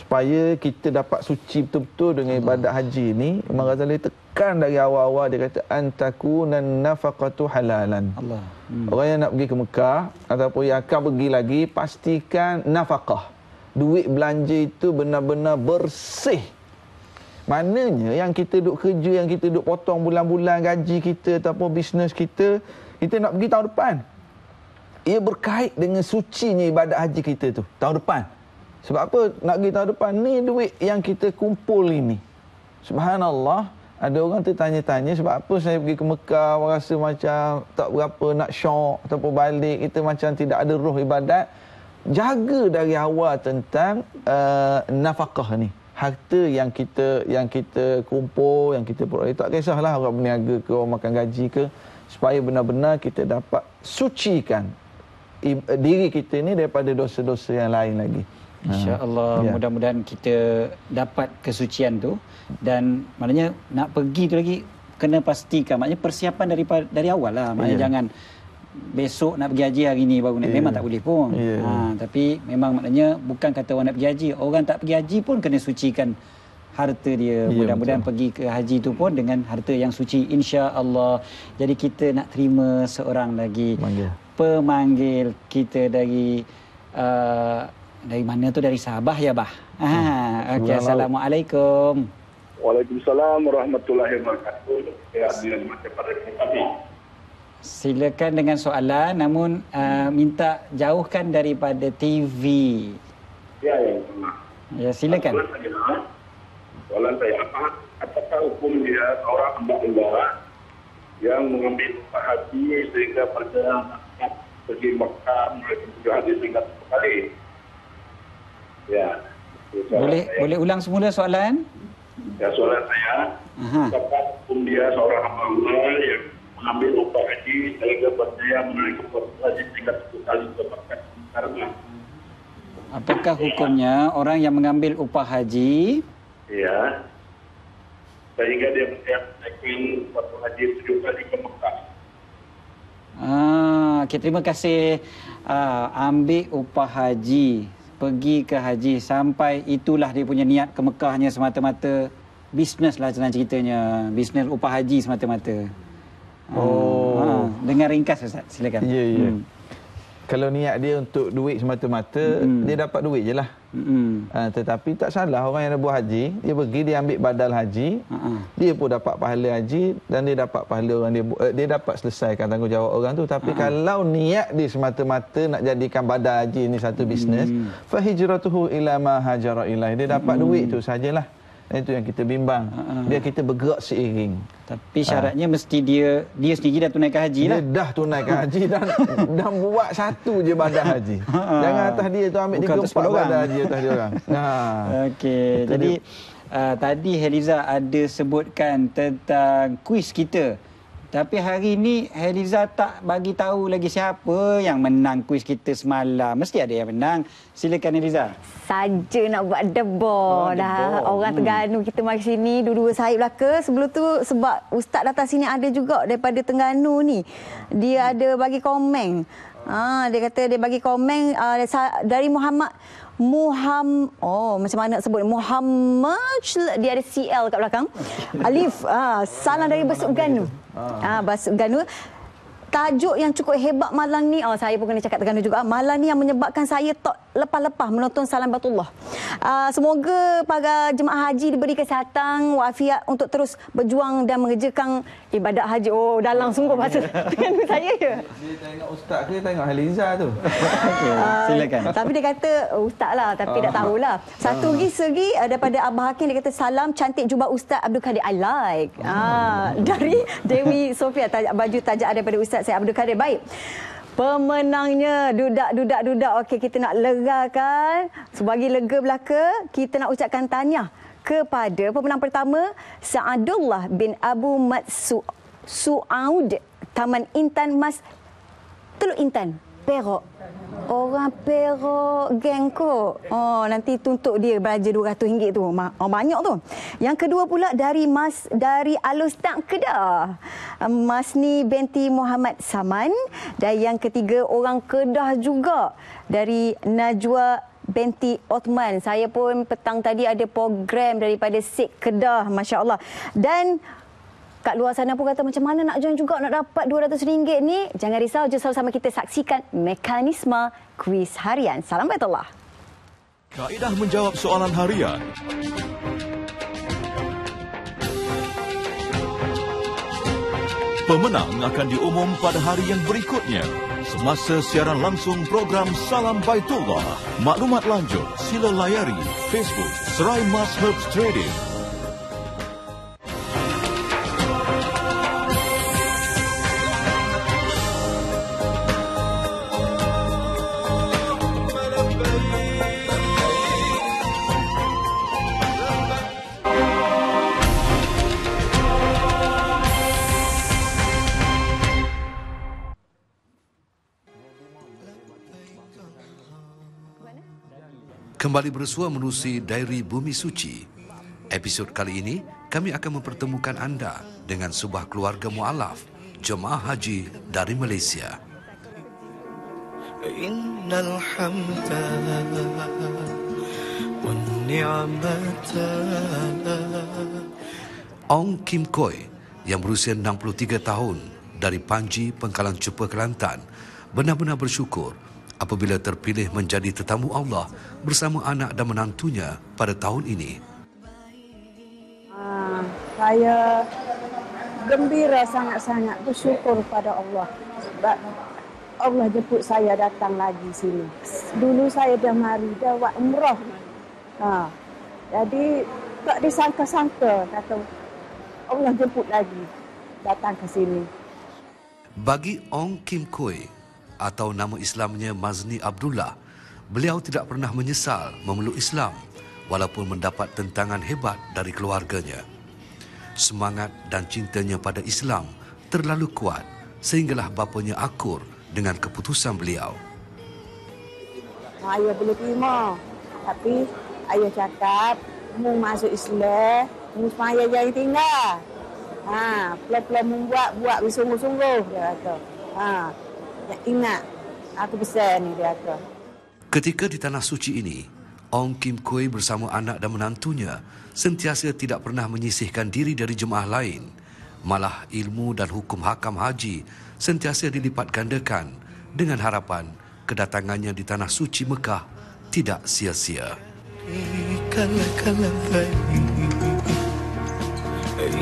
supaya kita dapat suci betul-betul dengan ibadat haji ini Imam Ghazali tekan dari awal-awal dia kata antakunan nafaqatu halalan Allah hmm. orang yang nak pergi ke Mekah ataupun yang akan pergi lagi pastikan nafkah, duit belanja itu benar-benar bersih Maknanya yang kita duk kerja, yang kita duk potong bulan-bulan gaji kita ataupun bisnes kita, kita nak pergi tahun depan. Ia berkait dengan sucinya ibadat haji kita tu tahun depan. Hmm. Sebab apa nak pergi tahun depan? Ni duit yang kita kumpul ini. Subhanallah, ada orang tanya tanya sebab apa saya pergi ke Mekah, rasa macam tak berapa nak syok ataupun balik, kita macam tidak ada roh ibadat. Jaga dari awal tentang uh, nafkah ni. Harta yang kita yang kita kumpul, yang kita peroleh. Tak kisahlah orang berniaga ke, orang makan gaji ke. Supaya benar-benar kita dapat sucikan eh, diri kita ni daripada dosa-dosa yang lain lagi. Ah, InsyaAllah ya. mudah-mudahan kita dapat kesucian tu dan maknanya nak pergi tu lagi kena pastikan maknanya persiapan dari dari awal lah maknanya ya. jangan besok nak pergi haji hari ni baru nak ya. memang tak boleh pun ya. ha, tapi memang maknanya bukan kata orang nak pergi haji orang tak pergi haji pun kena sucikan harta dia ya, mudah-mudahan pergi ke haji tu pun dengan harta yang suci insyaAllah jadi kita nak terima seorang lagi Manggil. pemanggil kita dari uh, dari mana tu dari Sabah ya bah. Ah, hmm. okay. Assalamualaikum. Waalaikumsalam warahmatullahi wabarakatuh. Silakan dengan soalan namun uh, minta jauhkan daripada TV. Ya, ya. ya silakan. Soalan saya, apa, apakah hukum dia orang hamba Allah yang mengambil hati sehingga pada pergi Mekah mereka juga hadir sehingga sekali Ya. Boleh saya. boleh ulang semula soalan? Ya, soalan saya. Dapat hukum dia seorang hamba Allah yang mengambil upah haji dari kebun saya menarik kebun haji tingkat satu kali ke Karena... Apakah hukumnya ya. orang yang mengambil upah haji? Ya. Sehingga dia menaik naikin haji tujuh kali ke Mekah. Ah, okay, terima kasih. Uh, ambil upah haji pergi ke haji sampai itulah dia punya niat ke Mekahnya semata-mata bisnes lah cerita ceritanya bisnes upah haji semata-mata oh ha. Ah, ah. dengan ringkas Ustaz silakan ya yeah, ya yeah. hmm kalau niat dia untuk duit semata-mata, mm. dia dapat duit je lah. Mm. Uh, tetapi tak salah orang yang dah buat haji, dia pergi, dia ambil badal haji, uh-huh. dia pun dapat pahala haji dan dia dapat pahala orang dia, uh, dia dapat selesaikan tanggungjawab orang tu. Tapi uh-huh. kalau niat dia semata-mata nak jadikan badal haji ni satu bisnes, mm. Mm-hmm. fahijratuhu ila ma hajara ilaih, dia dapat mm. duit tu sajalah. Itu yang kita bimbang. Dia uh -uh. kita bergerak seiring. Tapi syaratnya uh. mesti dia dia sendiri dah tunaikan haji dia lah. Dia dah tunaikan haji dan dan buat satu je badan haji. Uh -uh. Jangan atas dia tu ambil Bukan 3 badan orang. haji atas dia orang. Ha. Okey. Jadi uh, tadi Heliza ada sebutkan tentang kuis kita. Tapi hari ini, Heliza tak bagi tahu lagi siapa yang menang kuis kita semalam. Mesti ada yang menang. Silakan Heliza. Saja nak buat debor oh, dah. Debor. Orang hmm. Terengganu kita mari sini dua-dua sahib ke Sebelum tu sebab ustaz datang sini ada juga daripada Terengganu ni. Dia hmm. ada bagi komen. Ha, dia kata dia bagi komen uh, dari Muhammad Muham oh macam mana nak sebut Muhammad dia ada CL kat belakang. Alif ah salam dari Besuk Ganu. Ah, ah Besuk Ganu tajuk yang cukup hebat malam ni oh saya pun kena cakap tegang juga malam ni yang menyebabkan saya tak lepas-lepas menonton salam batullah uh, ah, semoga para jemaah haji diberi kesihatan wafiat untuk terus berjuang dan mengerjakan ibadat haji oh dalang sungguh bahasa dengan saya ya. dia tengok ustaz ke tengok Haliza tu uh, silakan tapi dia kata oh, ustaz lah tapi uh. dah tahulah satu ah. lagi segi uh, daripada Abah Hakim dia kata salam cantik jubah ustaz Abdul Kadir I like uh, uh. dari Dewi Sofia tajak, baju tajak pada ustaz sihat-sihat Abdul Kadir. Baik. Pemenangnya dudak dudak dudak. Okey kita nak legakan. Sebagai lega belaka, kita nak ucapkan tanya kepada pemenang pertama Saadullah bin Abu Matsu Suaud Taman Intan Mas Teluk Intan Perak Orang Perak Gengkok. Oh, nanti tuntuk dia belanja RM200 tu. Oh, banyak tu. Yang kedua pula dari Mas dari Alus Tak Kedah. Mas ni binti Muhammad Saman. Dan yang ketiga orang Kedah juga. Dari Najwa binti Othman. Saya pun petang tadi ada program daripada Sik Kedah. Masya Allah. Dan kat luar sana pun kata macam mana nak join juga nak dapat RM200 ni. Jangan risau, jom sama-sama kita saksikan mekanisme kuis harian. Salam Baitullah. Kaedah menjawab soalan harian. Pemenang akan diumum pada hari yang berikutnya semasa siaran langsung program Salam Baitullah. Maklumat lanjut sila layari Facebook Serai Mas Herbs Trading. Kembali bersua menerusi Dairi Bumi Suci. Episod kali ini, kami akan mempertemukan anda dengan sebuah keluarga mu'alaf, Jemaah Haji dari Malaysia. Ong Kim Koi yang berusia 63 tahun dari Panji, Pengkalan Cepa, Kelantan benar-benar bersyukur apabila terpilih menjadi tetamu Allah bersama anak dan menantunya pada tahun ini. Ah, saya gembira sangat-sangat bersyukur pada Allah. Sebab Allah jemput saya datang lagi sini. Dulu saya dah mari, dah buat umrah. Ha. Jadi tak disangka-sangka kata Allah jemput lagi datang ke sini. Bagi Ong Kim Kui atau nama Islamnya Mazni Abdullah, beliau tidak pernah menyesal memeluk Islam walaupun mendapat tentangan hebat dari keluarganya. Semangat dan cintanya pada Islam terlalu kuat sehinggalah bapanya akur dengan keputusan beliau. Ayah boleh terima. Tapi ayah cakap, mu masuk Islam, mu semaya jangan tinggal. Ha, pelan-pelan membuat buat, buat bersungguh-sungguh, dia kata. Ha, ingat, aku besar ni, dia kata. Ketika di tanah suci ini, Ong Kim Kui bersama anak dan menantunya sentiasa tidak pernah menyisihkan diri dari jemaah lain. Malah ilmu dan hukum hakam haji sentiasa dilipat gandakan dengan harapan kedatangannya di tanah suci Mekah tidak sia-sia.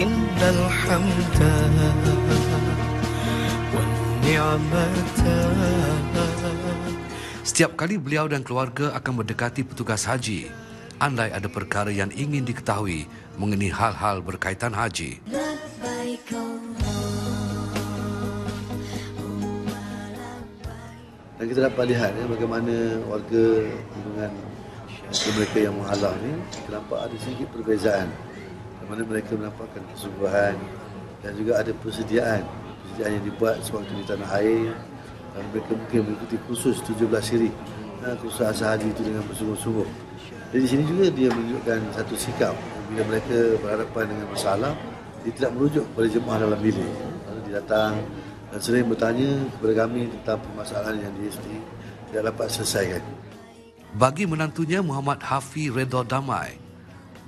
Innal hamda wan ni'mata Setiap kali beliau dan keluarga akan mendekati petugas haji, andai ada perkara yang ingin diketahui mengenai hal-hal berkaitan haji. Dan kita dapat lihat ya, bagaimana warga hubungan mereka yang menghalau ini, kita ada sedikit perbezaan. Bagaimana mereka menampakkan kesungguhan dan juga ada persediaan. Persediaan yang dibuat sewaktu di tanah air mereka mungkin mengikuti khusus 17 siri ha, khusus asal haji itu dengan bersungguh-sungguh jadi di sini juga dia menunjukkan satu sikap bila mereka berhadapan dengan masalah dia tidak merujuk kepada jemaah dalam bilik lalu dia datang dan sering bertanya kepada kami tentang permasalahan yang dia sendiri tidak dapat selesaikan bagi menantunya Muhammad Hafi Redo Damai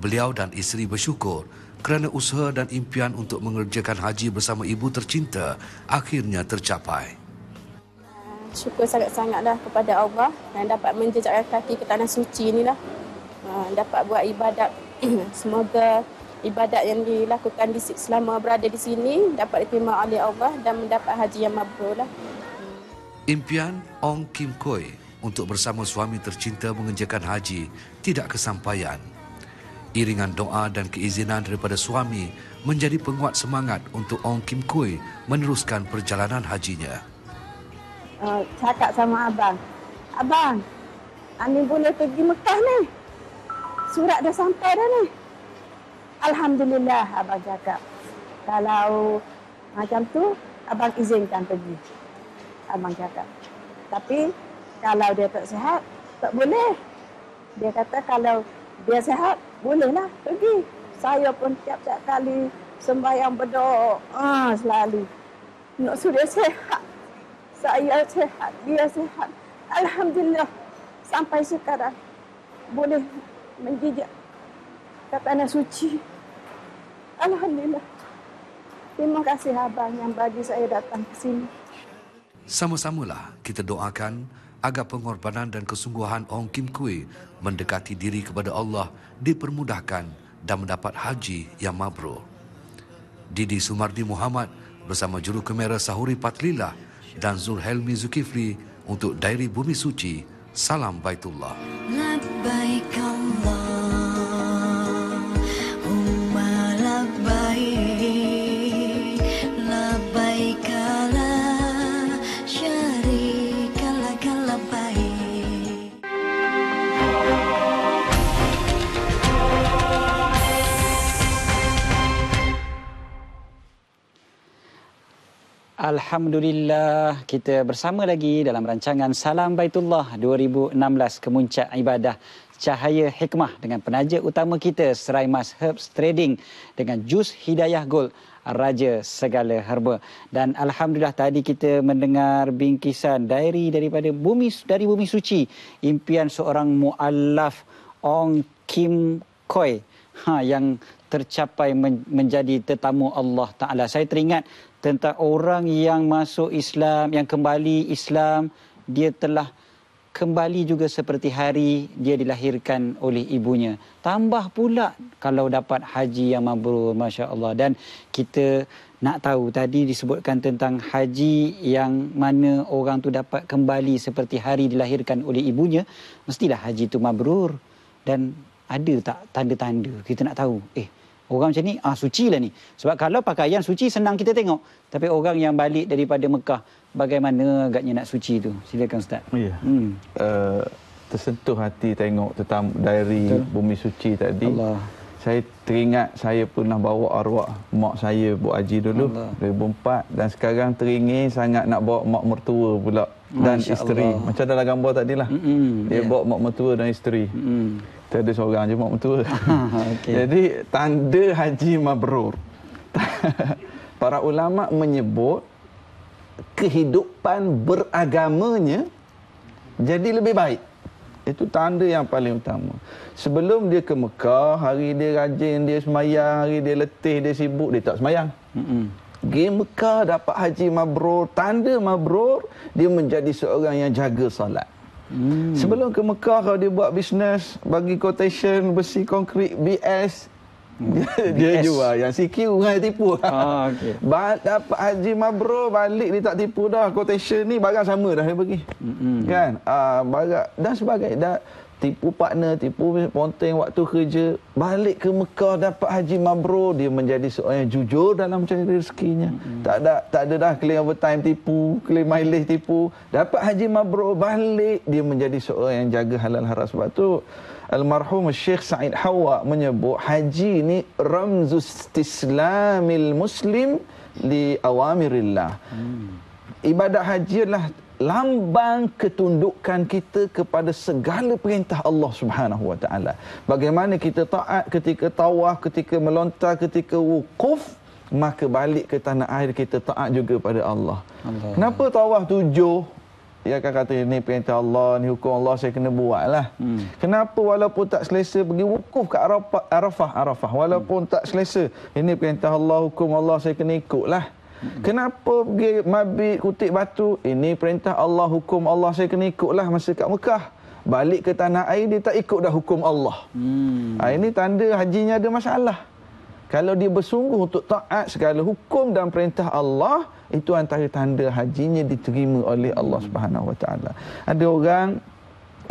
beliau dan isteri bersyukur kerana usaha dan impian untuk mengerjakan haji bersama ibu tercinta akhirnya tercapai syukur sangat-sangat lah kepada Allah dan dapat menjejakkan kaki ke tanah suci ni lah. Ha, dapat buat ibadat. Semoga ibadat yang dilakukan di selama berada di sini dapat diterima oleh Allah dan mendapat haji yang mabrur lah. Impian Ong Kim Koi untuk bersama suami tercinta mengerjakan haji tidak kesampaian. Iringan doa dan keizinan daripada suami menjadi penguat semangat untuk Ong Kim Kui meneruskan perjalanan hajinya. Ah, cakap sama abang. Abang, Amin boleh pergi Mekah ni. Surat dah sampai dah ni. Alhamdulillah, abang cakap. Kalau macam tu, abang izinkan pergi. Abang cakap. Tapi kalau dia tak sihat, tak boleh. Dia kata kalau dia sihat, bolehlah pergi. Saya pun tiap-tiap kali sembahyang berdoa. Ah, selalu. Nak suruh dia sihat saya sehat, dia sehat. Alhamdulillah sampai sekarang boleh menjijak ke tanah suci. Alhamdulillah. Terima kasih abang yang bagi saya datang ke sini. Sama-samalah kita doakan agar pengorbanan dan kesungguhan Ong Kim Kui mendekati diri kepada Allah dipermudahkan dan mendapat haji yang mabrur. Didi Sumardi Muhammad bersama juru kamera Sahuri Patlila dan Zulhelmi Zulkifli untuk Dairi Bumi Suci. Salam Baitullah. Labbaikallah. Alhamdulillah kita bersama lagi dalam rancangan Salam Baitullah 2016 Kemuncak Ibadah Cahaya Hikmah dengan penaja utama kita Serai Mas Herbs Trading dengan Jus Hidayah Gold Raja Segala Herba. Dan Alhamdulillah tadi kita mendengar bingkisan diary daripada bumi, dari Bumi Suci. Impian seorang mu'allaf Ong Kim Koi ha, yang tercapai menjadi tetamu Allah Ta'ala. Saya teringat tentang orang yang masuk Islam, yang kembali Islam, dia telah kembali juga seperti hari dia dilahirkan oleh ibunya. Tambah pula kalau dapat haji yang mabrur, Masya Allah. Dan kita nak tahu tadi disebutkan tentang haji yang mana orang tu dapat kembali seperti hari dilahirkan oleh ibunya, mestilah haji itu mabrur. Dan ada tak tanda-tanda? Kita nak tahu. Eh, Orang macam ni, ah suci lah ni. Sebab kalau pakaian suci, senang kita tengok. Tapi orang yang balik daripada Mekah, bagaimana agaknya nak suci tu? Silakan Ustaz. Oh, ya. Yeah. Hmm. Uh, tersentuh hati tengok tentang dari bumi suci tadi. Allah. Saya teringat saya pernah bawa arwah mak saya buat haji dulu Allah. 2004 dan sekarang teringin sangat nak bawa mak mertua pula dan Masya isteri Allah. macam dalam gambar tadi lah. Mm-hmm. Dia yeah. bawa mak mertua dan isteri. Mm-hmm. Tak ada seorang je mak mentua. okay. Jadi tanda haji mabrur. Para ulama menyebut kehidupan beragamanya jadi lebih baik. Itu tanda yang paling utama. Sebelum dia ke Mekah, hari dia rajin, dia semayang, hari dia letih, dia sibuk, dia tak semayang. Pergi Mekah dapat haji mabrur, tanda mabrur, dia menjadi seorang yang jaga salat. Hmm. Sebelum ke Mekah kalau dia buat bisnes bagi quotation besi konkrit BS hmm. dia, dia jual yang CQ kan tipu. Ah okay. dapat Haji Mabro balik dia tak tipu dah quotation ni barang sama dah dia bagi. Hmm, hmm. Kan? Ah uh, barang dan sebagainya. Dah, tipu partner, tipu ponteng waktu kerja, balik ke Mekah dapat haji mabrur, dia menjadi seorang yang jujur dalam cari rezekinya. Hmm. Tak ada tak ada dah claim time tipu, claim mileage tipu. Dapat haji mabrur, balik dia menjadi seorang yang jaga halal haram sebab tu almarhum Syekh Said Hawa menyebut haji ni ramzus tislamil muslim li awamirillah. Hmm. Ibadat haji adalah lambang ketundukan kita kepada segala perintah Allah Subhanahu Wa Taala. Bagaimana kita taat ketika tawaf, ketika melontar, ketika wukuf, maka balik ke tanah air kita taat juga pada Allah. Allah. Kenapa tawaf tujuh? Ya, akan kata ini perintah Allah, ini hukum Allah saya kena buat lah. Hmm. Kenapa walaupun tak selesa pergi wukuf ke Arafah, Arafah, Arafah. Walaupun hmm. tak selesa, ini perintah Allah, hukum Allah saya kena ikut lah. Kenapa pergi mabik kutik batu? Ini perintah Allah, hukum Allah. Saya kena ikutlah masa kat Mekah. Balik ke tanah air, dia tak ikut dah hukum Allah. Hmm. Ha, ini tanda hajinya ada masalah. Kalau dia bersungguh untuk taat segala hukum dan perintah Allah, itu antara tanda hajinya diterima oleh Allah Subhanahu SWT. Ada orang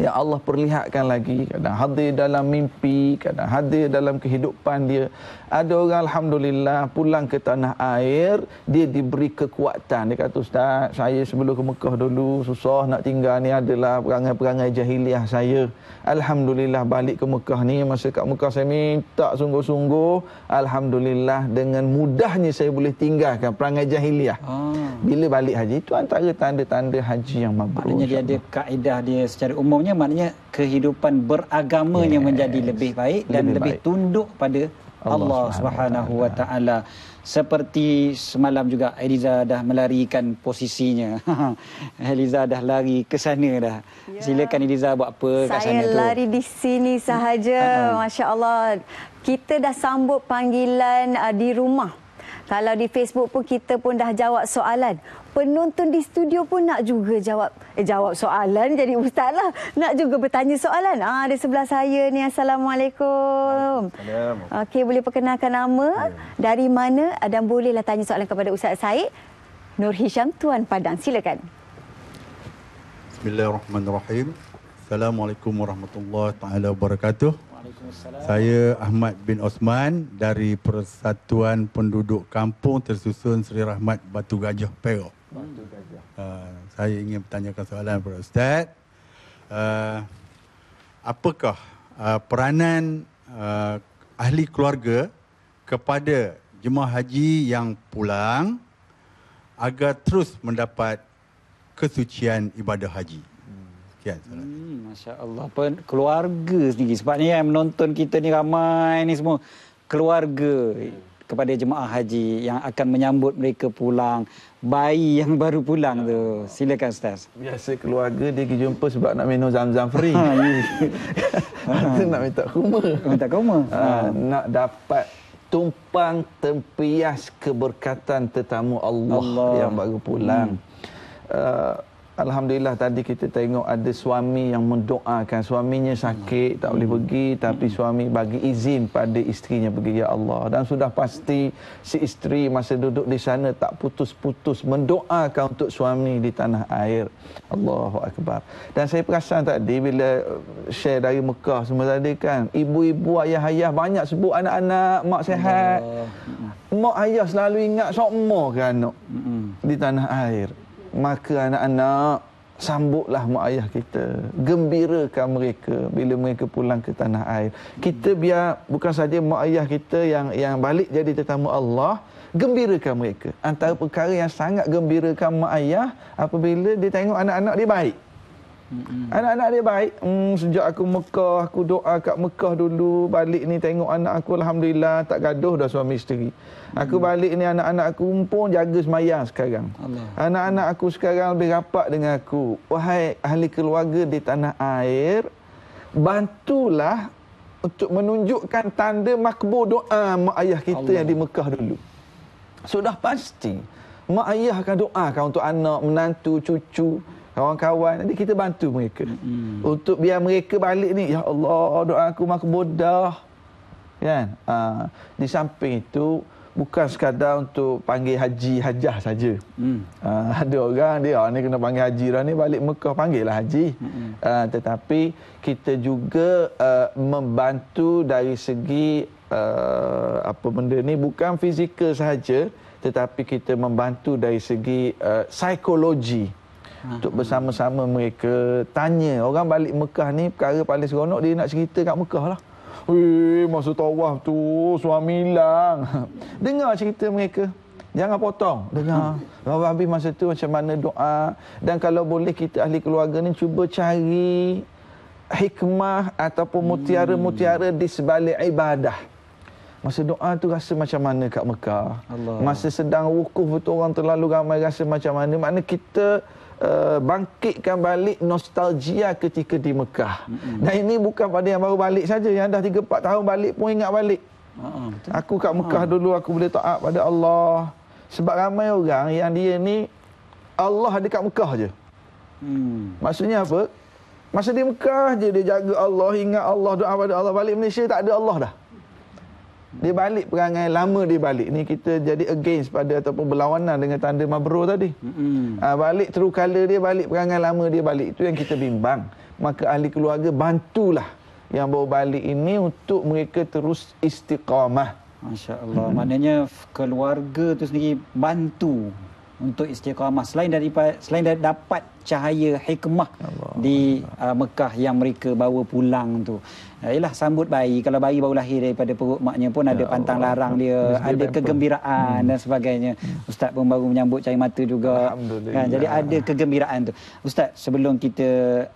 yang Allah perlihatkan lagi kadang hadir dalam mimpi kadang hadir dalam kehidupan dia ada orang alhamdulillah pulang ke tanah air dia diberi kekuatan dia kata ustaz saya sebelum ke Mekah dulu susah nak tinggal ni adalah perangai-perangai jahiliah saya alhamdulillah balik ke Mekah ni masa kat Mekah saya minta sungguh-sungguh alhamdulillah dengan mudahnya saya boleh tinggalkan perangai jahiliah ah. bila balik haji itu antara tanda-tanda haji yang mabrur dia ada kaedah dia secara umumnya agamanya maknanya kehidupan beragamanya yes. menjadi lebih baik dan lebih, lebih baik. tunduk pada Allah, Allah Subhanahu wa taala. Seperti semalam juga Eliza dah melarikan posisinya. Eliza dah lari ke sana dah. Ya. Silakan Eliza buat apa Saya kat sana tu. Saya lari di sini sahaja. Masya-Allah. Kita dah sambut panggilan uh, di rumah. Kalau di Facebook pun kita pun dah jawab soalan penonton di studio pun nak juga jawab eh, jawab soalan jadi ustaz lah nak juga bertanya soalan ah ada sebelah saya ni assalamualaikum assalamualaikum okey boleh perkenalkan nama ya. dari mana dan bolehlah tanya soalan kepada ustaz Said Nur Hisham Tuan Padang silakan Bismillahirrahmanirrahim. Assalamualaikum warahmatullahi taala wabarakatuh. Saya Ahmad bin Osman dari Persatuan Penduduk Kampung Tersusun Seri Rahmat Batu Gajah Perak. Hmm. Uh, saya ingin bertanyakan soalan kepada Ustaz. Uh, apakah uh, peranan uh, ahli keluarga kepada jemaah haji yang pulang agar terus mendapat kesucian ibadah haji? Hmm. Sekian soalan. Hmm, Masya Allah. Pen- keluarga sendiri. Sebab ni yang menonton kita ni ramai ni semua. Keluarga kepada jemaah haji yang akan menyambut mereka pulang bayi yang baru pulang tu silakan ustaz biasa keluarga dia pergi jumpa sebab nak minum zam-zam free ha, ya. ha. nak minta khuma minta khuma ha, ha. nak dapat tumpang tempias keberkatan tetamu Allah, Allah. yang baru pulang hmm. uh, Alhamdulillah tadi kita tengok ada suami yang mendoakan. Suaminya sakit, tak boleh pergi. Tapi suami bagi izin pada isterinya pergi, Ya Allah. Dan sudah pasti si isteri masa duduk di sana tak putus-putus mendoakan untuk suami di tanah air. Allahu Akbar. Dan saya perasan tadi bila eh, share dari Mekah semua tadi kan. Ibu-ibu, ayah-ayah banyak sebut anak-anak, mak sehat. Mak ayah selalu ingat sokmah ke anak di tanah air maka anak-anak sambutlah mak ayah kita gembirakan mereka bila mereka pulang ke tanah air kita biar bukan saja mak ayah kita yang yang balik jadi tetamu Allah gembirakan mereka antara perkara yang sangat gembirakan mak ayah apabila dia tengok anak-anak dia baik Anak-anak dia baik. Hmm, sejak aku Mekah, aku doa kat Mekah dulu. Balik ni tengok anak aku, Alhamdulillah. Tak gaduh dah suami isteri. Aku hmm. balik ni anak-anak aku pun jaga semayang sekarang. Anak-anak aku sekarang lebih rapat dengan aku. Wahai ahli keluarga di tanah air, bantulah untuk menunjukkan tanda makbul doa mak ayah kita Allah. yang di Mekah dulu. Sudah pasti mak ayah akan doakan untuk anak, menantu, cucu kawan-kawan nanti kita bantu mereka hmm. untuk biar mereka balik ni ya Allah doa aku makbul dah kan ha. di samping itu bukan sekadar untuk panggil haji hajah saja. Hmm. Uh, ada orang dia ah, ni kena panggil haji dah ni balik Mekah lah haji. Hmm. Uh, tetapi kita juga uh, membantu dari segi uh, apa benda ni bukan fizikal saja tetapi kita membantu dari segi uh, psikologi hmm. untuk bersama-sama mereka tanya orang balik Mekah ni perkara paling seronok dia nak cerita kat Mekah lah. Weh, masa tawaf tu suami hilang. Dengar cerita mereka. Jangan potong. Dengar. kalau hmm. habis masa tu macam mana doa. Dan kalau boleh kita ahli keluarga ni cuba cari hikmah ataupun hmm. mutiara-mutiara di sebalik ibadah. Masa doa tu rasa macam mana kat Mekah. Allah. Masa sedang wukuf tu orang terlalu ramai rasa macam mana. Maknanya kita Eh, bangkitkan balik nostalgia ketika di Mekah. Mm-hmm. Dan ini bukan pada yang baru balik saja yang dah 3 4 tahun balik pun ingat balik. Ha, aku kat Mekah ha. dulu aku boleh taat pada Allah. Sebab ramai orang yang dia ni Allah ada kat Mekah je. Hmm. Maksudnya apa? Masa di Mekah je dia jaga Allah, ingat Allah, doa pada Allah. Balik Malaysia tak ada Allah dah. Hmm. Dia balik perangai lama dia balik ni kita jadi against pada ataupun berlawanan dengan tanda mabrur tadi. Mm-hmm. Ha, balik true color dia, balik perangai lama dia balik. Itu yang kita bimbang. Maka ahli keluarga bantulah yang bawa balik ini untuk mereka terus istiqamah. Masya Allah. Mm-hmm. Maknanya keluarga tu sendiri bantu untuk istiqamah selain daripada selain dari dapat cahaya hikmah Allah di Allah. Uh, Mekah yang mereka bawa pulang tu. Yalah ya, sambut bayi kalau bayi baru lahir daripada perut maknya pun ya ada Allah. pantang larang dia, Mesti ada bempa. kegembiraan hmm. dan sebagainya. Hmm. Ustaz pun baru menyambut cahaya mata juga. Kan, jadi ada kegembiraan tu. Ustaz, sebelum kita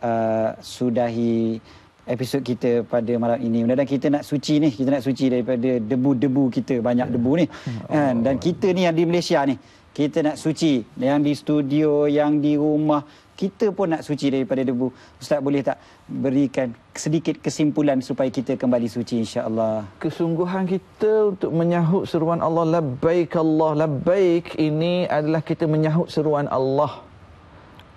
uh, sudahi episod kita pada malam ini. Mudah-mudahan kita nak suci ni, kita nak suci daripada debu-debu kita, banyak ya. debu ni. Ya kan? Dan kita ni yang di Malaysia ni kita nak suci yang di studio yang di rumah kita pun nak suci daripada debu ustaz boleh tak berikan sedikit kesimpulan supaya kita kembali suci insyaallah kesungguhan kita untuk menyahut seruan Allah labbaik Allah labbaik ini adalah kita menyahut seruan Allah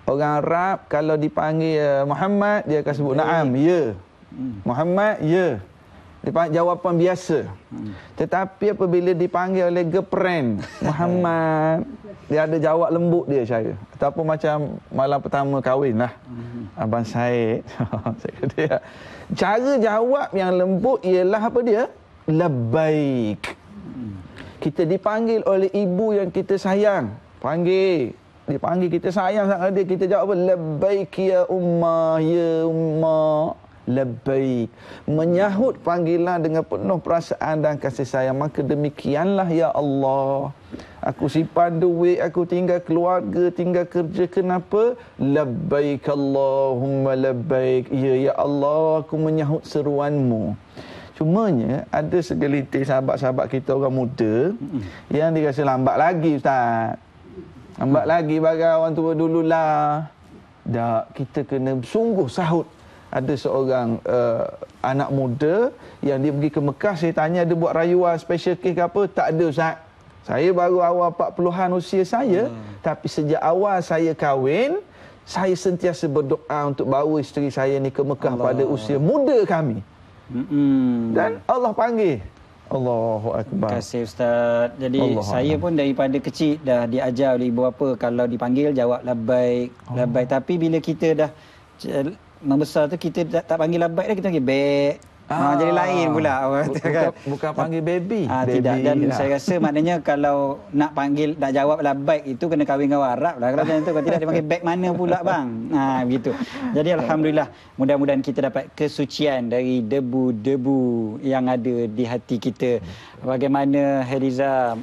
orang Arab kalau dipanggil eh, Muhammad dia akan sebut Baik. na'am ya hmm. Muhammad ya jawapan biasa. Tetapi apabila dipanggil oleh girlfriend Muhammad, dia ada jawab lembut dia saya. Ataupun macam malam pertama kahwin lah. Hmm. Abang Syed. saya ya. Cara jawab yang lembut ialah apa dia? Labbaik. Hmm. Kita dipanggil oleh ibu yang kita sayang. Panggil. Dipanggil kita sayang sangat dia. Kita jawab apa? Labbaik ya ummah. Ya ummah. Lebih menyahut panggilan dengan penuh perasaan dan kasih sayang maka demikianlah ya Allah aku simpan duit aku tinggal keluarga tinggal kerja kenapa labbaik Allahumma labbaik ya ya Allah aku menyahut seruanmu Cumanya ada segelintir sahabat-sahabat kita orang muda yang dia rasa lambat lagi Ustaz. Lambat lagi bagai orang tua dululah. Dak kita kena sungguh sahut ada seorang uh, anak muda yang dia pergi ke Mekah saya tanya dia buat rayuan special case ke apa tak ada ustaz saya baru awal 40-an usia saya hmm. tapi sejak awal saya kahwin saya sentiasa berdoa untuk bawa isteri saya ni ke Mekah Allah. pada usia muda kami hmm. dan Allah panggil Allahu akbar. Terima kasih ustaz. Jadi Allah saya Allah. pun daripada kecil dah diajar oleh ibu bapa kalau dipanggil jawab labbaik, labbaik. Oh. Tapi bila kita dah membesar tu kita tak, tak panggil labat dah kita panggil bek ha, ah, ha, jadi lain pula orang buka, kata kan. bukan panggil baby, ha, baby tidak dan lah. saya rasa maknanya kalau nak panggil nak jawab labat itu kena kahwin dengan Arab lah kalau macam tu kalau tidak dia panggil bek mana pula bang ha, begitu jadi Alhamdulillah mudah-mudahan kita dapat kesucian dari debu-debu yang ada di hati kita bagaimana Heriza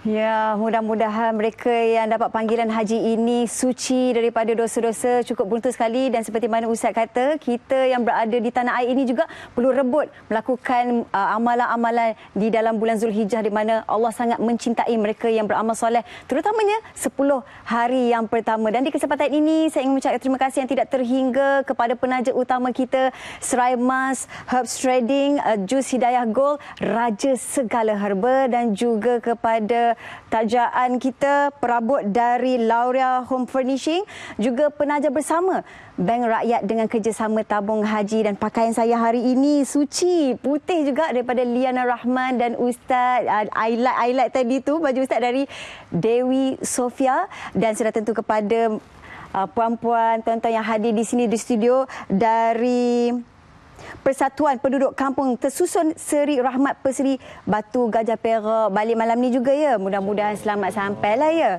Ya, mudah-mudahan mereka yang dapat panggilan haji ini suci daripada dosa-dosa cukup beruntung sekali dan seperti mana Ustaz kata, kita yang berada di tanah air ini juga perlu rebut melakukan uh, amalan-amalan di dalam bulan Zulhijjah di mana Allah sangat mencintai mereka yang beramal soleh, terutamanya 10 hari yang pertama. Dan di kesempatan ini saya ingin mengucapkan terima kasih yang tidak terhingga kepada penaja utama kita Serai Mas Herb Trading, uh, Jus Hidayah Gold, Raja Segala Herba dan juga kepada tajaan kita perabot dari Lauria Home Furnishing juga penaja bersama Bank Rakyat dengan kerjasama tabung haji dan pakaian saya hari ini suci putih juga daripada Liana Rahman dan Ustaz Ailat uh, Ailat tadi tu baju Ustaz dari Dewi Sofia dan sudah tentu kepada uh, puan-puan tuan-tuan yang hadir di sini di studio dari Persatuan Penduduk Kampung Tersusun Seri Rahmat Perseri Batu Gajah Perak balik malam ni juga ya. Mudah-mudahan selamat sampailah ya.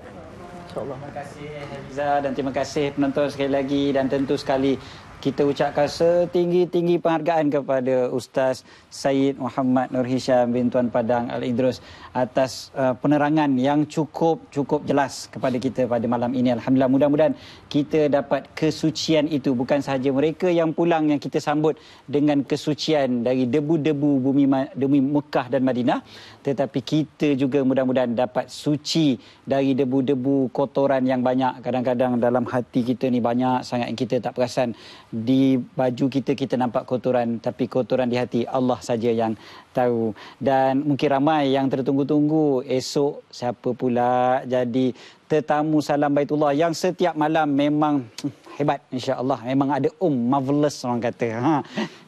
Terima kasih Hafizah dan terima kasih penonton sekali lagi dan tentu sekali kita ucapkan setinggi-tinggi penghargaan kepada Ustaz Syed Muhammad Nur Hisham bin Tuan Padang Al-Idrus atas uh, penerangan yang cukup-cukup jelas kepada kita pada malam ini. Alhamdulillah mudah-mudahan kita dapat kesucian itu. Bukan sahaja mereka yang pulang yang kita sambut dengan kesucian dari debu-debu bumi, bumi Mekah dan Madinah. Tetapi kita juga mudah-mudahan dapat suci dari debu-debu kotoran yang banyak. Kadang-kadang dalam hati kita ni banyak sangat yang kita tak perasan di baju kita kita nampak kotoran tapi kotoran di hati Allah saja yang tahu dan mungkin ramai yang tertunggu-tunggu esok siapa pula jadi tetamu salam Baitullah yang setiap malam memang hmm, hebat insya-Allah memang ada um marvelous orang kata ha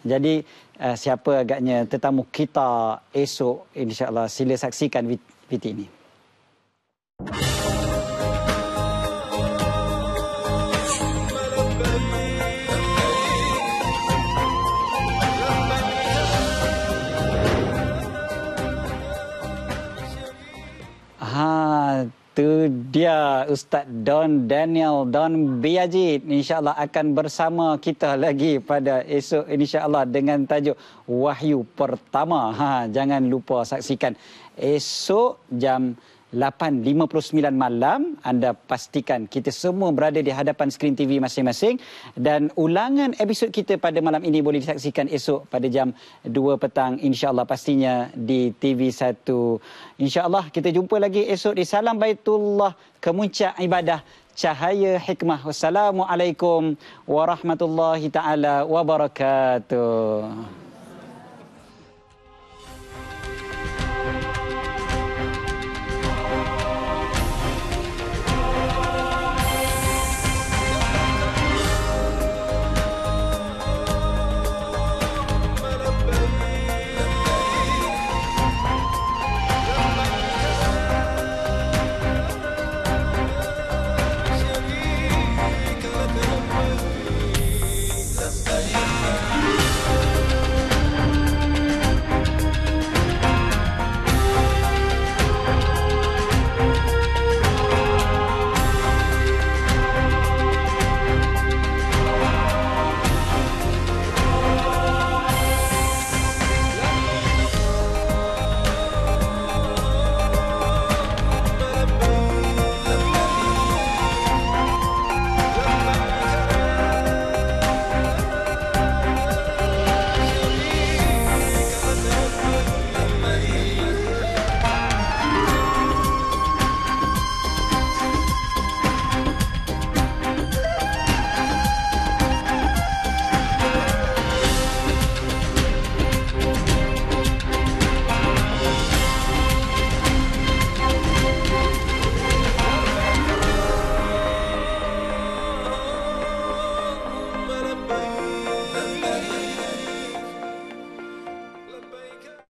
jadi uh, siapa agaknya tetamu kita esok insya-Allah sila saksikan video ini Itu dia Ustaz Don Daniel Don Biajit insyaallah akan bersama kita lagi pada esok insyaallah dengan tajuk Wahyu Pertama. Ha jangan lupa saksikan esok jam 8.59 malam. Anda pastikan kita semua berada di hadapan skrin TV masing-masing. Dan ulangan episod kita pada malam ini boleh disaksikan esok pada jam 2 petang. InsyaAllah pastinya di TV1. InsyaAllah kita jumpa lagi esok di Salam Baitullah Kemuncak Ibadah Cahaya Hikmah. Wassalamualaikum warahmatullahi taala wabarakatuh.